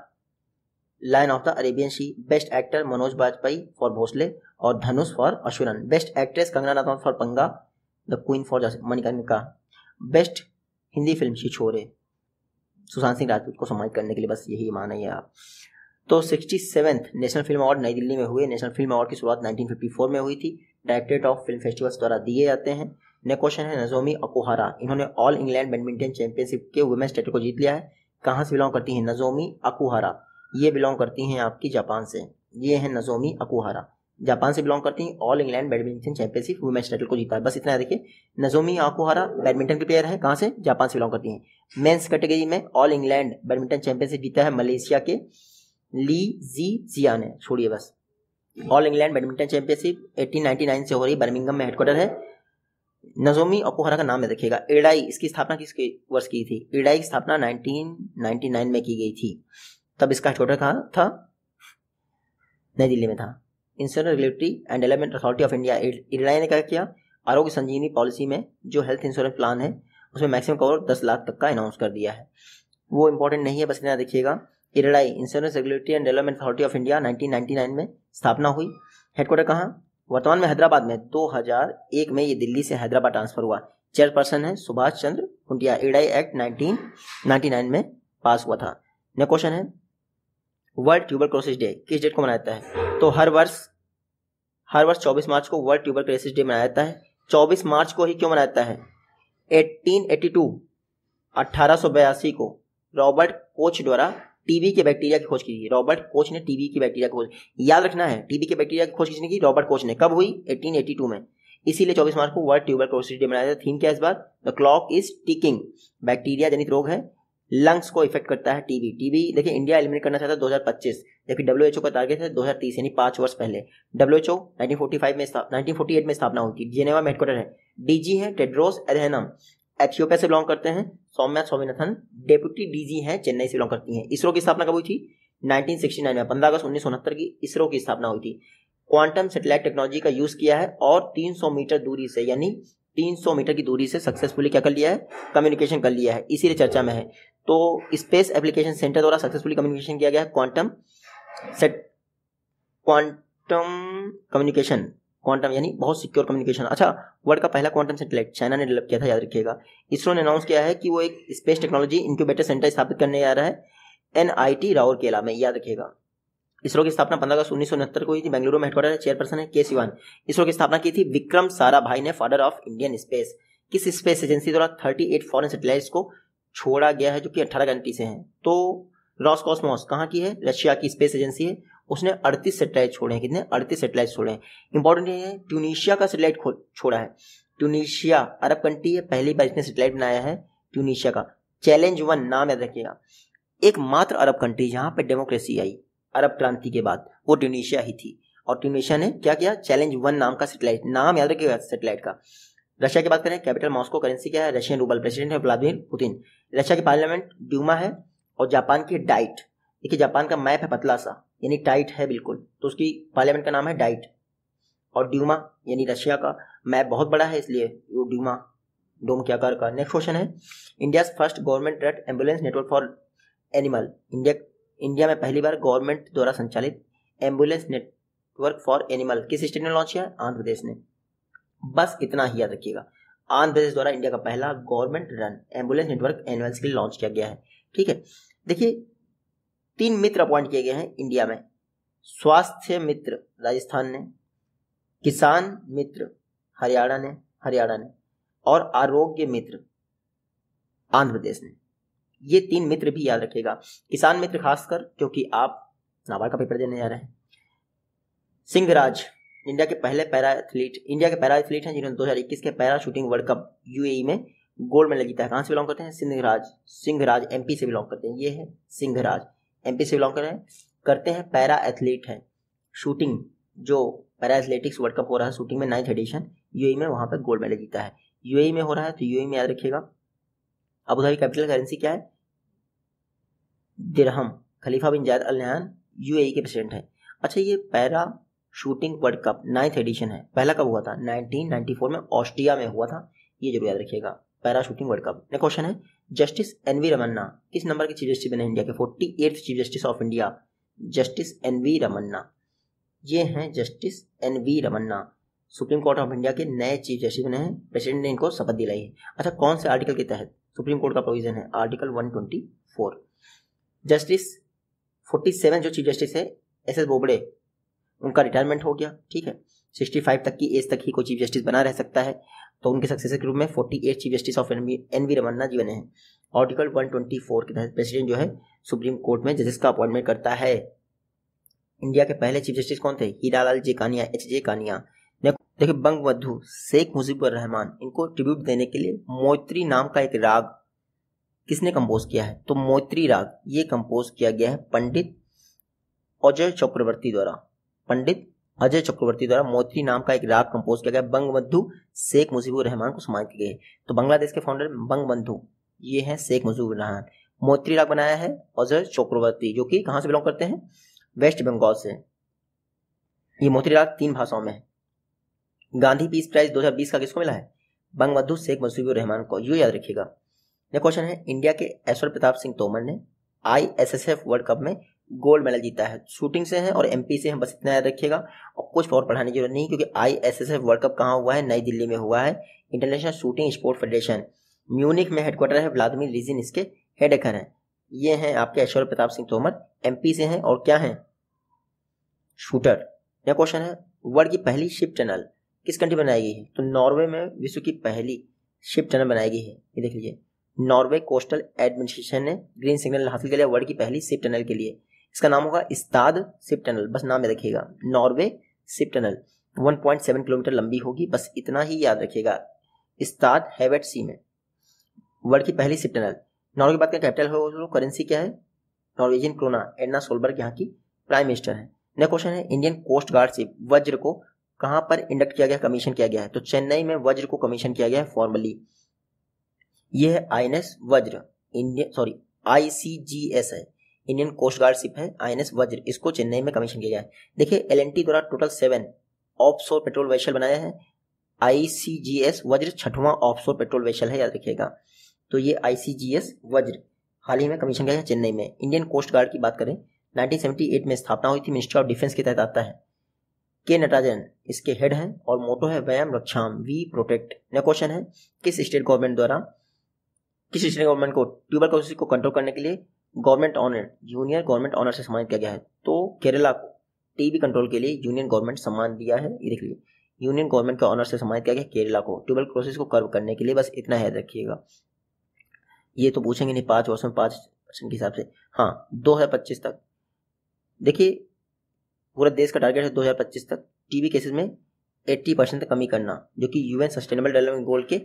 line of the Arabian sea best actor Manoj Vajpayee for Bhonsle और Dhanush for Asuran best actress Kangana Ranaut for Panga the queen for Manikarnika best Hindi film Chhichhore Sushant Singh Rajput को सम्मानित करने के लिए बस यही माना है आप तो sixty seventh national film award New Delhi में हुए नेशनल फिल्म अवार्ड की शुरुआत 1954 में हुई थी डायरेक्टरेट ऑफ फिल्म फेस्टिवल्स द्वारा दिए जाते हैं ने क्वेश्चन है नजोमी अकोहारा इन्होंने ऑल इंग्लैंड बैडमिंटन चैंपियनशिप के वुमेन्स टाइटल को जीत लिया है कहाँ से बिलोंग करती हैं नजोमी अकोहारा ये बिलोंग करती हैं आपकी जापान से ये है नजोमी अकोहारा जापान से बिलोंग करती हैं all England badminton championship women's title को जीता है बस इतना देखिए नजोमी आकोहारा बैडमिंटन की प्लेयर है कहाँ से जापान से बिलोंग करती हैं मेंस कैटेगरी में ऑल इंग्लैंड बैडमिंटन चैंपियनशिप जीता है मलेशिया के ली जी जिया ने छोड़िए बस ऑल इंग्लैंड बैडमिंटन चैंपियनशिप 1899 से हो रही बर्मिंगम में हेडक्वार्टर है नजोमी ओकोहरा का नाम याद रखिएगा एडाई इसकी स्थापना किस वर्ष की थी एडाई की स्थापना 1999 में की गई थी तब इसका हेडक्वार्टर कहाँ था नई दिल्ली में था insurance regulatory and development authority of India IRDAI ने क्या किया आरोग्य संजीवनी पॉलिसी में जो हेल्थ इंश्योरेंस प्लान है उसमें मैक्सिमम कवर दस लाख तक का अनाउंस कर दिया है वो इंपॉर्टेंट नहीं है बस इतना देखिएगा IRDAI insurance regulatory and development authority of India 1999 में स्थापना हुई हेडक्वार्टर कहाँ वर्तमान में हैदराबाद में 2001 में ये दिल्ली से हैदराबाद ट्रांसफर हुआ चेयरपर्सन है Subhash Chandra Khuntia IRDAI act nineteen में पास हुआ था नेक्स्ट क्वेश्चन है वर्ल्ड ट्यूबर क्रोसिस डे किस डेट को मनाया जाता है तो हर वर्ष हर वर्ष 24 मार्च को वर्ल्ड ट्यूबर क्रोसिस डे मनाया जाता है 24 मार्च को ही क्यों मनाया जाता है 1882 1882 को रॉबर्ट कोच द्वारा टीबी के बैक्टीरिया की खोज की रॉबर्ट कोच ने टीबी की बैक्टीरिया की खोज याद रखना है टीबी के बैक्टीरिया की खोज किसने की रॉबर्ट कोच ने कब हुई 1882 में इसीलिए 24 मार्च को वर्ल्ड ट्यूबर क्रोसिस डे मनाया जाता थीम क्या इस बार the clock is ticking bacteria जनित रोग है लंग्स को इफेक्ट करता है टीबी टीबी देखिए इंडिया एलिमिनेट करना चाहता है 2025 जबकि डब्ल्यूएचओ का टारगेट है 2030 यानी पाँच वर्ष पहले डब्ल्यूएचओ 1945 में 1948 में स्थापना हुई थी जेनेवा में हेडक्वार्टर है डीजी है टेड्रोस एधेनम एथियोपिया से बिलोंग करते हैं सौम्या स्वामीनाथन डेप्यूटी डीजी हैं चेन्नई से बिलोंग करती हैं इसरो की स्थापना कब हुई थी 1969 में 15 अगस्त उन्नीस की इसरो की स्थापना हुई थी क्वांटम सेटेलाइट टेक्नोलॉजी का यूज किया है और 300 मीटर दूरी से यानी 300 मीटर की दूरी से सक्सेसफुली क्या कर लिया है कम्युनिकेशन कर लिया है इसीलिए चर्चा में है तो स्पेस एप्लीकेशन सेंटर द्वारा सक्सेसफुली कम्युनिकेशन किया गया है quantum set quantum communication quantum यानी बहुत सिक्योर कम्युनिकेशन अच्छा वर्ल्ड का पहला क्वांटम सेटेलाइट चाइना ने डेवलप किया था याद रखिएगा इसरो ने अनाउंस किया है कि वो एक स्पेस टेक्नोलॉजी इंक्यूबेटर सेंटर स्थापित करने जा रहा है एनआईटी राउर केला में याद रखिएगा इसरो की स्थापना पंद्रह अगस्त उन्नीस को हुई थी बेंगलुरु में हेडक्वार्टर चेयरपर्सन है के सिवान इसरो की स्थापना की थी विक्रम सारा भाई ने फादर ऑफ इंडियन स्पेस किस स्पेस एजेंसी द्वारा थर्टी एट फॉरन सैटेलाइट्स को छोड़ा गया है जो कि अठारह घंटी से है तो रॉस कॉस्मोस कहाँ की है रशिया की स्पेस एजेंसी है उसने अड़तीस सेटेलाइट छोड़े हैं कितने अड़तीस सेटेलाइट छोड़े हैं इंपॉर्टेंट है ट्यूनिशिया का सेटेलाइट छोड़ा है ट्यूनिशिया अरब कंट्री है पहली बार इसने सेटेलाइट बनाया है ट्यूनिशिया का चैलेंज वन नाम याद रखिएगा एक मात्र अरब कंट्री जहाँ पर डेमोक्रेसी आई अरब क्रांति के बाद वो ट्यूनिशिया ही थी और ट्यूनिशिया ने क्या किया चैलेंज वन नाम का सेटेलाइट नाम याद रखिएगा सेटेलाइट का रशिया की बात करें कैपिटल मॉस्को करेंसी क्या है रशियन रूबल प्रेसिडेंट है व्लादिमिर पुतिन रशिया की पार्लियामेंट ड्यूमा है और जापान की डाइट देखिए जापान का मैप है पतला सा यानी टाइट है बिल्कुल तो उसकी पार्लियामेंट का नाम है डाइट और ड्यूमा यानी रशिया का मैप बहुत बड़ा है इसलिए वो ड्यूमा डोम के आकार का नेक्स्ट क्वेश्चन है India first government red ambulance network for animal India India में पहली बार गवर्नमेंट द्वारा संचालित एम्बुलेंस नेटवर्क फॉर एनिमल किस स्टेट ने लॉन्च किया आंध्र प्रदेश ने बस इतना ही याद रखिएगा आंध्र प्रदेश द्वारा इंडिया का पहला government run ambulance network animals के लिए लॉन्च किया गया है ठीक है देखिए तीन मित्र अपॉइंट किए गए हैं इंडिया में स्वास्थ्य मित्र राजस्थान ने किसान मित्र हरियाणा ने हरियाणा ने और आरोग्य मित्र आंध्र प्रदेश ने ये तीन मित्र भी याद रखेगा किसान मित्र खासकर क्योंकि आप नाबार्ड का पेपर देने जा रहे हैं सिंहराज इंडिया के पहले पैरा एथलीट इंडिया के पैरा एथलीट हैं जिन्होंने 2021 के para shooting world cup UAE में गोल्ड मेडल जीता है कहाँ से बिलोंग करते हैं सिंहराज सिंहराज एमपी से बिलोंग करते हैं ये है सिंहराज एमपी से बिलोंग कर रहे हैं करते हैं पैरा एथलीट है शूटिंग जो पैरा एथलेटिक्स वर्ल्ड कप हो रहा है शूटिंग में नाइन्थ एडिशन यू में वहाँ पर गोल्ड मेडल जीता है यू e में हो रहा है तो यू e में याद रखिएगा अबूधाबी कैपिटल करेंसी क्या है दिरहम Khalifa bin Zayed Al Nahyan UAE के प्रेसिडेंट हैं अच्छा ये para shooting world cup ninth edition है पहला कब हुआ था 1994 में ऑस्ट्रिया में हुआ था ये जरूर याद रखिएगा para shooting world cup next question है जस्टिस एन वी रमन्ना किस नंबर के चीफ जस्टिस बने इंडिया के forty eighth chief justice of India justice N V Ramana ये हैं justice N V Ramana supreme court of India के नए चीफ जस्टिस बने हैं प्रेसिडेंट ने इनको शपथ दिलाई है अच्छा कौन से आर्टिकल के तहत सुप्रीम कोर्ट का प्रोविजन है article one twenty four justice forty seven जो चीफ जस्टिस है एस एस बोबड़े उनका रिटायरमेंट हो गया ठीक है सिक्सटी फाइव तक की एज तक ही कोई चीफ जस्टिस बना रह सकता है तो उनके सक्सेस के रूप में forty eight chief justice of N V Ramana ji बने हैं आर्टिकल वन ट्वेंटी फोर के तहत प्रेसिडेंट जो है सुप्रीम कोर्ट में जजेस का अपॉइंटमेंट करता है इंडिया के पहले चीफ जस्टिस कौन थे हीरालाल जे कानिया एच जे कानिया देखिए बंग बंधु शेख मुजीबुर रहमान इनको ट्रिब्यूट देने के लिए मोत्री नाम का एक राग किसने कंपोज किया है तो मोत्री राग ये कंपोज किया गया है पंडित अजय चक्रवर्ती द्वारा पंडित अजय चक्रवर्ती द्वारा मोती नाम का एक राग कंपोज किया गया बंग बंधु शेख मुजीबुर रहमान को सम्मान किया गया तो बांग्लादेश के फाउंडर बंग बंधु ये है शेख मुजीबुर रहमान मोती राग बनाया है अजय चक्रवर्ती जो कि कहाँ से बिलोंग करते हैं वेस्ट बंगाल से ये मोती राग तीन भाषाओं में है गांधी पीस प्राइज दो का किसको मिला है बंगबंधु शेख मुजीबुर रहमान को यू याद रखिएगा क्वेश्चन है इंडिया के ऐश्वर्य प्रताप सिंह तोमर ने आई वर्ल्ड कप में गोल्ड मेडल जीता है शूटिंग से है और एमपी से है बस इतना याद रखिएगा और कुछ और पढ़ाने की जरूरत नहीं क्योंकि I S S F world cup कहाँ हुआ है नई दिल्ली में हुआ है international shooting sport federation Munich में हेडक्वार्टर है व्लादिमिर रिजिन इसके हेडेकर हैं ये हैं आपके ऐश्वर्य प्रताप सिंह तोमर एमपी से हैं और क्या हैं शूटर यह क्वेश्चन है वर्ल्ड की पहली शिप टनल किस कंट्री बनाई गई है तो नॉर्वे में विश्व की पहली शिप टनल बनाई गई है ये देख लीजिए नॉर्वे कोस्टल एडमिनिस्ट्रेशन ने ग्रीन सिग्नल हासिल कर लिया वर्ल्ड की पहली शिप टनल के लिए इसका नाम होगा इस्ताद सिप टनल बस नाम याद रखिएगा नॉर्वे सिप टनल 1.7 किलोमीटर लंबी होगी बस इतना ही याद रखिएगा इस्ताद हैवेट सी में वर्ल्ड की पहली सिप टनल नॉर्वे की बात करें कैपिटल हो करेंसी क्या है नॉर्वेजियन क्रोना एडना सोलबर्ग यहाँ की प्राइम मिनिस्टर है नेक्स्ट क्वेश्चन है इंडियन कोस्ट गार्ड से वज्र को कहाँ पर इंडक्ट किया गया कमीशन किया गया है तो चेन्नई में वज्र को कमीशन किया गया है फॉर्मली यह है आई वज्र इंडियन सॉरी आई है इंडियन कोस्ट गार्ड शिप है आई वज्र इसको चेन्नई में कमीशन किया गया है देखिए एल द्वारा total seven offshore patrol vessel बनाया है आईसीजीएस वज्र छठवां ऑफ शोर पेट्रोल वेशल है याद रखिएगा तो ये आईसीजीएस वज्र हाल ही में कमीशन गया है चेन्नई में इंडियन कोस्ट गार्ड की बात करें 1978 में स्थापना हुई थी मिनिस्ट्री ऑफ डिफेंस के तहत आता है के नटराजन इसके हेड हैं और मोटो है व्यायाम रक्षाम वी प्रोटेक्ट ने क्वेश्चन है किस स्टेट गवर्नमेंट द्वारा किस स्टेट गवर्नमेंट को ट्यूबर को कंट्रोल करने के लिए government honour junior government honour से सम्मानित किया गया है तो केरला को टीबी कंट्रोल के लिए यूनियन गवर्नमेंट सम्मान दिया है ये देख लीजिए यूनियन गवर्नमेंट के ऑनर से सम्मानित किया गया केरला को ट्यूबल क्रोसिस को कर्व करने के लिए बस इतना याद रखिएगा ये तो पूछेंगे नहीं पाँच वर्ष में पाँच परसेंट के हिसाब से हाँ दो हज़ार पच्चीस तक देखिए पूरे देश का टारगेट है दो हज़ार पच्चीस तक टीबी केसेस में एट्टी परसेंट तक कमी करना जो कि यूएन सस्टेनेबल डेवलपमेंट गोल के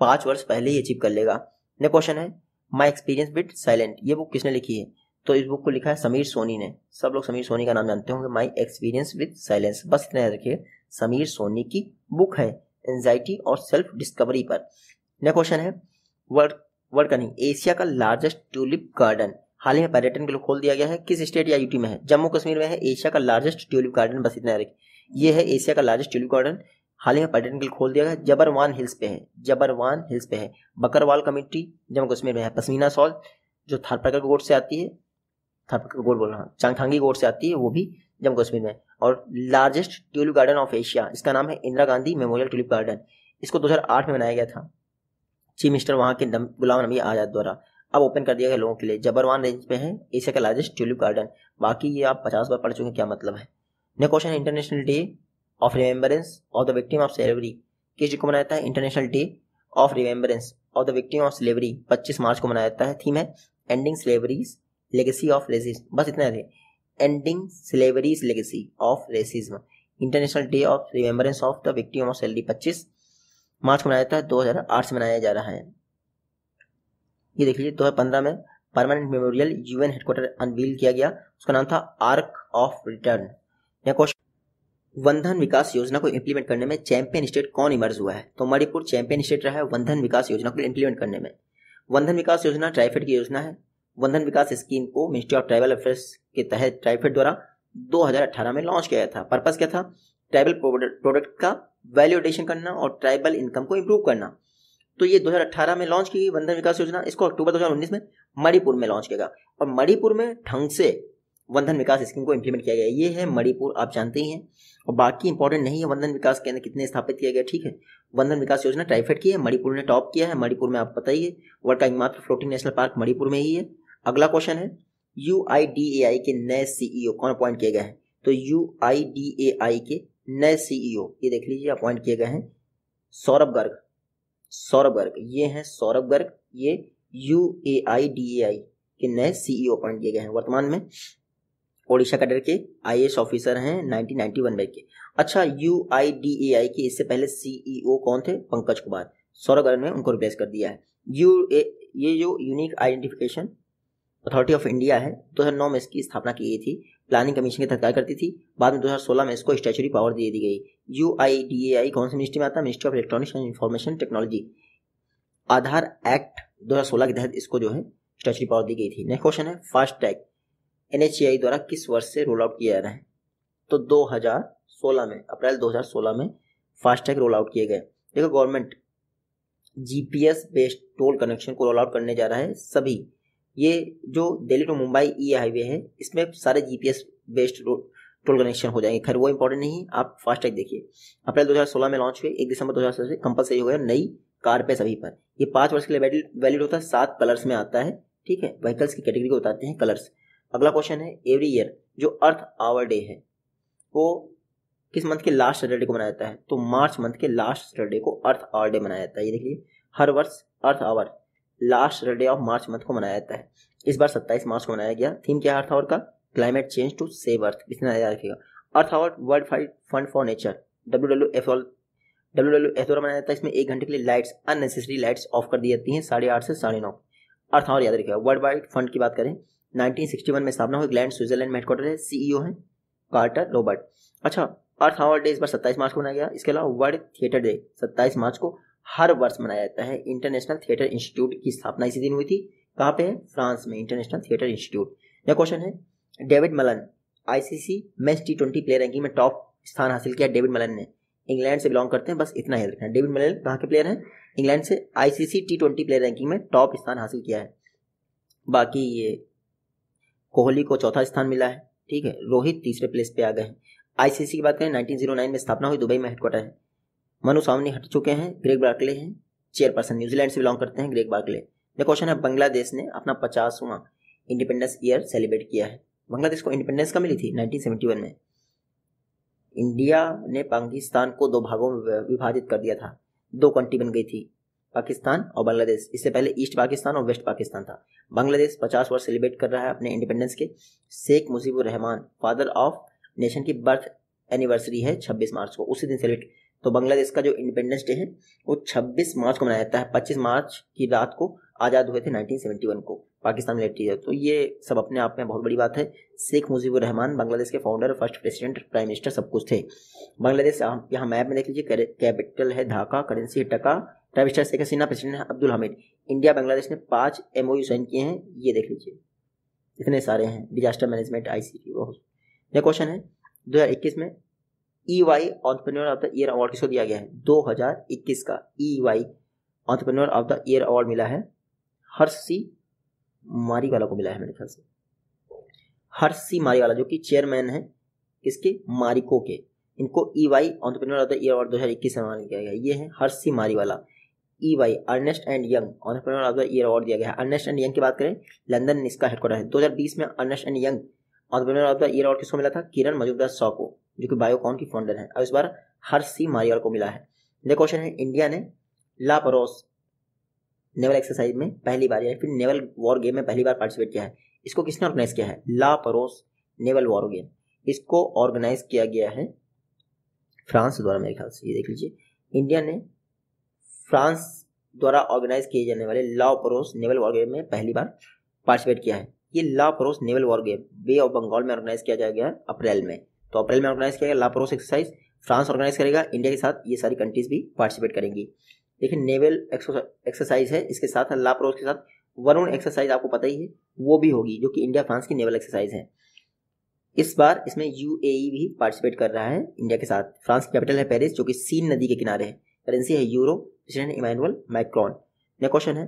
पाँच वर्ष पहले ही अचीव कर लेगा नेक्स्ट क्वेश्चन है माई एक्सपीरियंस विद साइलेंट ये बुक किसने लिखी है तो इस बुक को लिखा है समीर सोनी ने सब लोग समीर सोनी का नाम जानते होंगे माई एक्सपीरियंस विद साइलेंस बस इतना याद रखिए समीर सोनी की बुक है एंजाइटी और सेल्फ डिस्कवरी पर नेक्स्ट क्वेश्चन है वर्ड वर्ड का नहीं एशिया का लार्जेस्ट ट्यूलिप गार्डन हाल ही में पर्यटन के लिए खोल दिया गया है किस स्टेट या यूटी में है जम्मू कश्मीर में है एशिया का लार्जेस्ट ट्यूलिप गार्डन बस इतना रखिए ये है एशिया का लार्जेस्ट ट्यूलिप गार्डन हाल ही में पर्यटन के लिए खोल दिया गया जबरवान हिल्स पे है जबरवान हिल्स पे है बकरवाल कमेटी जम्मू कश्मीर में है पसमीना सॉल जो थारपकर गोड से आती है थारपकर गोड बोल रहा हूँ चांगथांगी गोड से आती है वो भी जम्मू कश्मीर में और largest tulip garden of Asia इसका नाम है Indira Gandhi memorial tulip garden इसको दो में बनाया गया था चीफ मिनिस्टर वहाँ के गुलाम नबी आज़ाद द्वारा अब ओपन कर दिया गया लोगों के लिए जबरवान रेंज पे है एशिया का लार्जेस्ट ट्यूलिप गार्डन बाकी ये आप पचास बार पढ़ चुके हैं क्या मतलब है नेक्स्ट क्वेश्चन है international day of remembrance of the victim of slavery किस डे को मनाया जाता है international day of remembrance of the victim of slavery पच्चीस मार्च को मनाया जाता है थीम है ending slavery's legacy of racism बस इतना है ending slavery's legacy of racism international day of remembrance of the victim of slavery पच्चीस मार्च मनाया जाता है दो हज़ार आठ से मनाया जा रहा है ये देख लीजिए दो हज़ार पंद्रह में permanent memorial UN headquarter unveil किया गया उसका नाम था आर्क ऑफ रिटर्न यह क्वेश्चन वंधन विकास योजना को इम्प्लीमेंट करने में चैंपियन स्टेट कौन इमर्ज हुआ है तो मणिपुर चैंपियन स्टेट रहा है वंधन विकास योजना को इम्प्लीमेंट करने में वंधन विकास योजना ट्राइफेड की योजना है वंधन विकास स्कीम को मिनिस्ट्री ऑफ ट्राइबल अफेयर्स के तहत ट्राइफेड द्वारा 2018 में लॉन्च किया गया था पर्पस क्या था ट्राइबल प्रोडक्ट का वैल्यूडेशन करना और ट्राइबल इनकम को इम्प्रूव करना तो ये 2018 में लॉन्च की गई वंधन विकास योजना इसको अक्टूबर 2019 में मणिपुर में लॉन्च किया गया और मणिपुर में ढंग से वंधन विकास स्कीम को इम्प्लीमेंट किया गया ये है मणिपुर आप जानते ही हैं और बाकी इंपॉर्टेंट नहीं है वंधन विकास अंदर कितने स्थापित किया गया ठीक है वंधन विकास योजना टाइफेड की है मणिपुर ने टॉप किया है मणिपुर में आप बताइए वर्ल्ड का एकमात्र फ्लोटिंग नेशनल पार्क मणिपुर में ही है अगला क्वेश्चन है यू के नए सीईओ e कौन अपॉइंट किए गए हैं तो यू के नए सीईओ e ये देख लीजिए अपॉइंट किए गए हैं सौरभ गर्ग सौरभ गर्ग ये हैं सौरभ गर्ग ये यू के नए सीईओ अपॉइंट e किए गए हैं वर्तमान में ओडिशा कैडर के आई ऑफिसर हैं 1991 नाइनटी के अच्छा यू आई डी ए आई के इससे पहले सीईओ e कौन थे पंकज कुमार सौरभ गर्ग ने उनको रिप्लेस कर दिया है यू ए, ये जो unique identification authority of India है 2009 में इसकी स्थापना की गई थी प्लानिंग कमीशन की तत्काल करती थी बाद में 2016 में इसको स्टैचुरी पावर दे दी गई यू आई डी ए आई कौन सी मिनिस्ट्री में आता है ministry of electronics and information technology Aadhaar act सोलह के तहत इसको जो है स्टैचुरी पावर दी गई थी नेक्स्ट क्वेश्चन है फास्ट टैग एनएचआई द्वारा किस वर्ष से रोल आउट किया जा रहा है तो 2016 में अप्रैल 2016 में फास्टैग रोल आउट किए गए देखो government GPS based toll connection को रोल आउट करने जा रहा है सभी ये जो Delhi to Mumbai E highway है इसमें सारे जीपीएस बेस्ड टोल कनेक्शन हो जाएंगे खैर वो इंपॉर्टेंट नहीं आप फास्टैग देखिए अप्रैल 2016 में लॉन्च हुए एक दिसंबर 2016 से कंपलसरी हो गया नई कार पे सभी पर ये पाँच वर्ष के लिए वैलिड होता है सात कलर्स में आता है ठीक है व्हीकल्स की कैटेगरी को बताते हैं कलर्स अगला क्वेश्चन है एवरी ईयर जो अर्थ आवर डे है वो किस मंथ के लास्ट सैटरडे को मनाया जाता है तो मार्च मंथ के लास्ट सैटरडे को अर्थ आवर डे मनाया जाता है ये देखिए हर वर्ष Earth Hour last Saturday of March month को मनाया जाता है इस बार सत्ताईस मार्च को मनाया गया थीम क्या अर्थ आवर का climate change to save Earth इसमें याद रखेगा Earth Hour World Wide Fund for Nature W W F W W F द्वारा मनाया जाता है इसमें एक घंटे के लिए लाइट्स अननेसेसरी लाइट्स ऑफ कर दी जाती हैं साढ़े आठ से साढ़े नौ अर्थ आवर याद रखेगा वर्ल्ड वाइड फंड की बात करें 1961 में स्थापना हुई ग्लैंड स्विट्जरलैंड में हेडक्वार्टर है सीईओ e है कार्टर रॉबर्ट अच्छा अर्थ आवर डे इस बार 27 मार्च को मनाया गया इसके अलावा वर्ल्ड थिएटर डे 27 मार्च को हर वर्ष मनाया जाता है इंटरनेशनल थिएटर इंस्टीट्यूट की स्थापना इसी दिन हुई थी कहाँ पे है फ्रांस में इंटरनेशनल थिएटर इंस्टीट्यूट यह क्वेश्चन है David Malan ICC match T twenty player ranking में टॉप स्थान हासिल किया डेविड मलन ने इंग्लैंड से बिलोंग करते हैं बस इतना याद रखना डेविड मलन कहाँ के प्लेयर हैं इंग्लैंड से ICC T twenty player ranking में टॉप स्थान हासिल किया है बाकी ये कोहली को चौथा स्थान मिला है ठीक है रोहित तीसरे प्लेस पे आ गए हैं आईसीसी की बात करें 1909 में स्थापना हुई दुबई में हेडक्वार्टर है मनु सामनी हट चुके हैं ग्रेग बार्कले हैं चेयरपर्सन न्यूजीलैंड से बिलोंग करते हैं ग्रेग बार्कले क्वेश्चन है बांग्लादेश ने अपना पचासवां इंडिपेंडेंस ईयर सेलिब्रेट किया है बांग्लादेश को इंडिपेंडेंस कब मिली थी नाइनटीन में इंडिया ने पाकिस्तान को दो भागों में विभाजित कर दिया था दो कंट्री बन गई थी पाकिस्तान और बांग्लादेश इससे पहले ईस्ट पाकिस्तान और वेस्ट पाकिस्तान था बांग्लादेश 50 वर्ष सेलिब्रेट कर रहा है अपने इंडिपेंडेंस के Sheikh Mujibur Rahman father of nation की बर्थ एनिवर्सरी है 26 मार्च को उसी दिन सेलिब्रेट तो बांग्लादेश का जो इंडिपेंडेंस डे है वो 26 मार्च को मनाया जाता है 25 मार्च की रात को आज़ाद हुए थे 1971 को पाकिस्तान मिलिट्री तो ये सब अपने आप में बहुत बड़ी बात है शेख मुजीबुर रहमान बांग्लादेश के founder first president prime minister सब कुछ थे बांग्लादेश यहाँ मैप में देख लीजिए कैपिटल है ढाका करेंसी है taka prime minister Sheikh Hasina president Abdul Hamid India Bangladesh ने पाँच एम साइन किए हैं ये देख लीजिए इतने सारे हैं डिजास्टर मैनेजमेंट आई सी यह क्वेश्चन है दो में E Y entrepreneur of the year award किसको दिया गया है 2021 का E Y entrepreneur of the year award मिला है हर्ष सी मारी वाला को मिला है मेरे ख्याल से हर्ष सी मारी वाला जो कि चेयरमैन है किसके मारिको के इनको E Y entrepreneur of the year award दो हज़ार इक्कीस में मान लिया गया ये है हर्ष C Mariwala E Y Ernst and Young entrepreneur of the year award दिया गया है अर्नेस्ट एंड यंग की बात करें लंदन इसका हेडक्वार्टर है 2020 में Ernst and Young entrepreneur of the year award किसको मिला था किरण मजूमदार शॉ को जो कि बायोकॉन की फाउंडर है और इस बार हर सी मारियाल को मिला है नेक्स्ट क्वेश्चन है इंडिया ने लापरोस नेवल एक्सरसाइज में पहली बार या फिर नेवल वॉर गेम में पहली बार पार्टिसिपेट किया है इसको किसने ऑर्गेनाइज किया है लापरोस नेवल वॉर गेम इसको ऑर्गेनाइज किया गया है फ्रांस द्वारा मेरे ख्याल से ये देख लीजिए इंडिया ने फ्रांस द्वारा ऑर्गेनाइज किए जाने वाले परोस नेवल वॉर गेम में पहली बार पार्टिसिपेट किया है ये Perouse naval war game Bay of Bengal में ऑर्गेनाइज किया जाएगा अप्रैल में तो अप्रैल में ऑर्गेनाइज किया गया परोस एक्सरसाइज फ्रांस ऑर्गेनाइज करेगा इंडिया के साथ ये सारी कंट्रीज भी पार्टिसिपेट करेंगी देखिए नेवल एक्सरसाइज है इसके साथ लापरोस के साथ वरुण एक्सरसाइज आपको पता ही है वो भी होगी जो कि इंडिया फ्रांस की नेवल एक्सरसाइज है इस बार इसमें यूएई भी पार्टिसिपेट कर रहा है इंडिया के साथ फ्रांस की कैपिटल है पेरिस जो कि सीन नदी के किनारे है करेंसी है euro president Emmanuel Macron next question है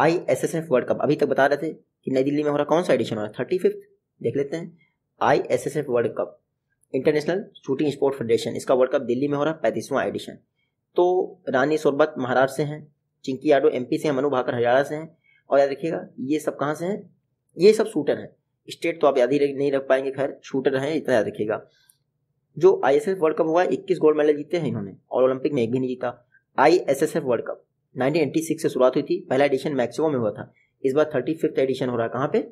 I S S F world Cup अभी तक बता रहे थे कि नई दिल्ली में हो रहा कौन सा एडिशन हो रहा है थर्टी फिफ्थ देख लेते हैं I S S F world Cup International shooting sport Federation इसका वर्ल्ड कप दिल्ली में हो रहा है पैंतीसवां एडिशन तो रानी सोरबत महाराष्ट्र से हैं चिंकी याडो एमपी से हैं मनु भाकर हरियाणा से हैं और याद रखिएगा ये सब कहाँ से हैं ये सब शूटर हैं स्टेट तो आप याद ही नहीं रख पाएंगे खैर शूटर हैं इतना याद रखिएगा जो आई वर्ल्ड कप हुआ है इक्कीस गोल्ड मेडल जीते हैं इन्होंने और ओलंपिक में एक भी नहीं जीता आई वर्ल्ड कप 1986 से शुरुआत हुई थी पहला एडिशन मैक्सिको में हुआ था इस बार थर्टी फिफ्थ एडिशन हो रहा है कहाँ पे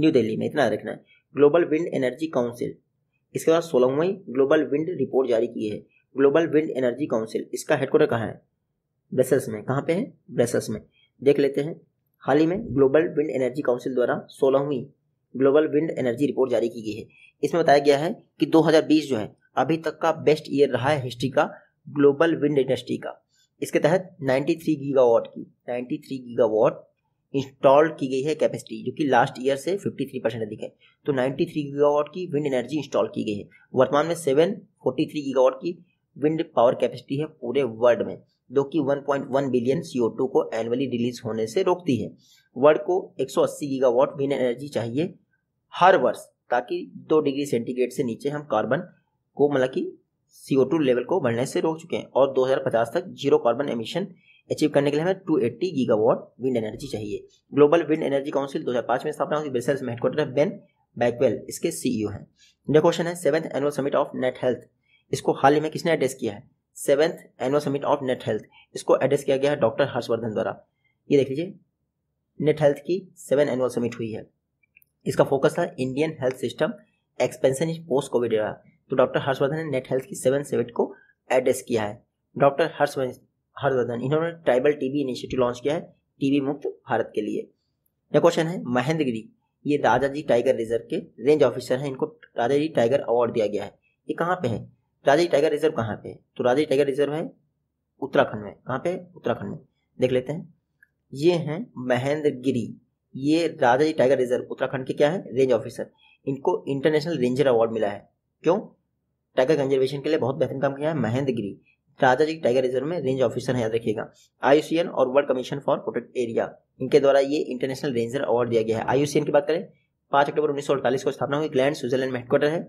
न्यू दिल्ली में इतना रखना है ग्लोबल विंड एनर्जी काउंसिल इसके बाद सोलहवीं ग्लोबल विंड रिपोर्ट जारी की है ग्लोबल विंड एनर्जी काउंसिल इसका हेडक्वार्टर कहाँ है ब्रसल्स में कहाँ पे है ब्रसल्स में देख लेते हैं हाल ही में ग्लोबल विंड एनर्जी काउंसिल द्वारा सोलहवीं ग्लोबल विंड एनर्जी रिपोर्ट जारी की गई है इसमें बताया गया है कि 2020 जो है अभी तक का बेस्ट ईयर रहा है हिस्ट्री का ग्लोबल विंड इंडस्ट्री का इसके तहत 93 गीगावाट की 93 गीगावाट इंस्टॉल की गई है कैपेसिटी जो कि लास्ट ईयर से 53 परसेंट अधिक है तो 93 गीगावाट की विंड एनर्जी इंस्टॉल की गई है वर्तमान में 743 गीगावाट की विंड पावर कैपेसिटी है पूरे वर्ल्ड में जो कि 1.1 बिलियन सीओ को एनुअली रिलीज होने से रोकती है वर्ल्ड को 180 गीगावाट विंड एनर्जी चाहिए हर वर्ष ताकि दो डिग्री सेंटीग्रेड से नीचे हम कार्बन को मतलब कि CO2 लेवल को बढ़ने से रोक चुके हैं और 2050 तक जीरो कार्बन एमिशन अचीव करने के लिए हमें 280 गीगावाट विंड एनर्जी चाहिए ग्लोबल विंड एनर्जी काउंसिल 2005 में स्थापना हुई ब्रसेल्स में हेडक्वार्टर बेन बैकवेल इसके सीईओ e हैं नेक्स्ट क्वेश्चन है seventh annual summit of NatHealth इसको हाल ही में किसने एड्रेस किया है seventh annual summit of NatHealth इसको एड्रेस किया गया है डॉक्टर हर्षवर्धन द्वारा ये देख लीजिए नेट हेल्थ की सेवन एनुअल समिट हुई है इसका फोकस था Indian health system expansion is post Covid era तो डॉक्टर हर्षवर्धन ने नेट हेल्थ की सेवन सेवेट को एड्रेस किया है डॉक्टर हर्षवर्धन हर्षवर्धन इन्होंने ट्राइबल टीबी इनिशिएटिव लॉन्च किया है टीबी मुक्त भारत के लिए यह क्वेश्चन है महेंद्र गिरी ये राजा टाइगर रिजर्व के रेंज ऑफिसर हैं इनको राजा टाइगर अवार्ड दिया गया है ये कहाँ पे है राजा टाइगर रिजर्व कहाँ पे है तो राजा टाइगर रिजर्व है उत्तराखंड में कहाँ पे उत्तराखंड में देख लेते हैं ये हैं महेंद्र गिरी ये राजा जी टाइगर रिजर्व उत्तराखंड के क्या है रेंज ऑफिसर इनको इंटरनेशनल रेंजर अवार्ड मिला है क्यों टाइगर कंजर्वेशन के लिए बहुत बेहतरीन काम किया है महेंद्र गिरी राजा जी टाइगर रिजर्व में रेंज ऑफिसर है याद रखिएगा आईयूसीएन और World Commission for protect area इनके द्वारा ये इंटरनेशनल रेंजर अवार्ड दिया गया है आईयूसीएन की बात करें पाँच अक्टूबर उन्नीस को स्थापना हुई ग्लैंड स्विट्जरलैंड में हेडक्वार्टर है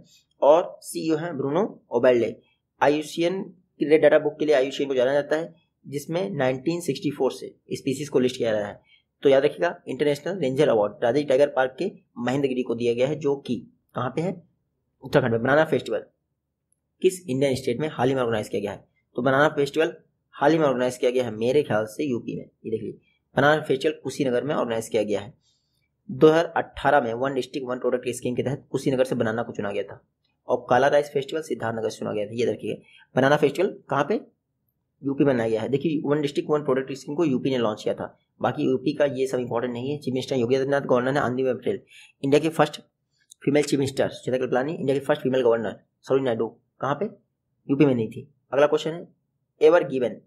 और सीईओ e है ब्रूनो ओबेल्डे आयुषियन की रेड डाटा बुक के लिए आयुषियन को जाना जाता है जिसमें 1964 से स्पीसीज को लिस्ट किया जा रहा है तो याद रखिएगा international ranger award Rajiv tiger park के महेंद्रगिरी को दिया गया है जो कि कहाँ पे है उत्तराखंड में बनाना फेस्टिवल किस इंडियन स्टेट में हाल ही में ऑर्गेनाइज किया गया है तो बनाना फेस्टिवल हाल ही में ऑर्गेनाइज किया गया है मेरे ख्याल से यूपी में ये देखिए बनाना फेस्टिवल कुशीनगर में ऑर्गेनाइज किया गया है 2018 में one district one product scheme के तहत कुशीनगर से बनाना को चुना गया था और काला राइस फेस्टिवल सिद्धार्थनगर से चुना गया था ये देखिए बनाना फेस्टिवल कहाँ पे यूपी में बनाया गया है देखिए one district one product scheme को यूपी ने लॉन्च किया था बाकी यूपी का ये सब इंपॉर्टेंट नहीं है chief minister Yogi Adityanath governor है आनंदीबेन पटेल इंडिया के first female chief minister Chitrakal Kripalani India के first female governor Saroj Naidu कहाँ पे यूपी में नहीं थी अगला क्वेश्चन है एवर गिवन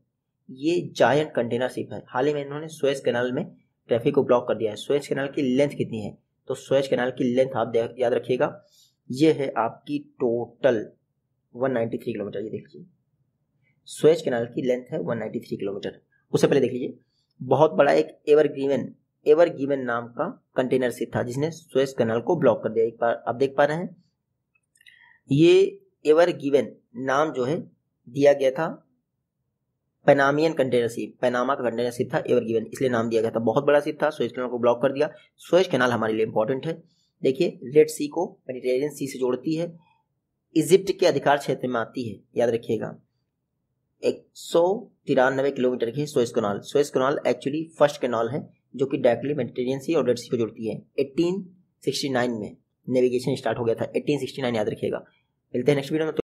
ये जायंट कंटेनर शिप है हाल ही में इन्होंने स्वेज कैनाल में ट्रैफिक को ब्लॉक कर दिया है स्वेज कैनाल की लेंथ कितनी है तो स्वेज कैनाल की लेंथ आप याद रखिएगा ये है आपकी टोटल 193 किलोमीटर ये देख लीजिए स्वेज कैनाल की लेंथ है 193 किलोमीटर उससे पहले देख लीजिए बहुत बड़ा एक एवर गिवन एवर गिवन नाम का कंटेनर शिप था जिसने स्वेस कैनल को ब्लॉक कर दिया एक बार आप देख पा रहे हैं ये एवर गिवन नाम जो है दिया गया था पैनामियन कंटेनर सिप पैनामा का कंटेनर सिप था एवर गिवन इसलिए नाम दिया गया था बहुत बड़ा सिप था स्वेज कैनल को ब्लॉक कर दिया स्वेज कैनल हमारे लिए इंपॉर्टेंट है देखिए रेड सी को मेडिटेरियन सी से जोड़ती है इजिप्ट के अधिकार क्षेत्र में आती है याद रखिएगा एक सौ तिरानवे किलोमीटर की है Suez Canal Suez Canal actually first canal है जो कि डायरेक्टली मेडिटेरियन सी और रेड सी को जुड़ती है 1869 में नेविगेशन स्टार्ट हो गया था 1869 याद रखिएगा मिलते हैं नेक्स्ट वीडियो में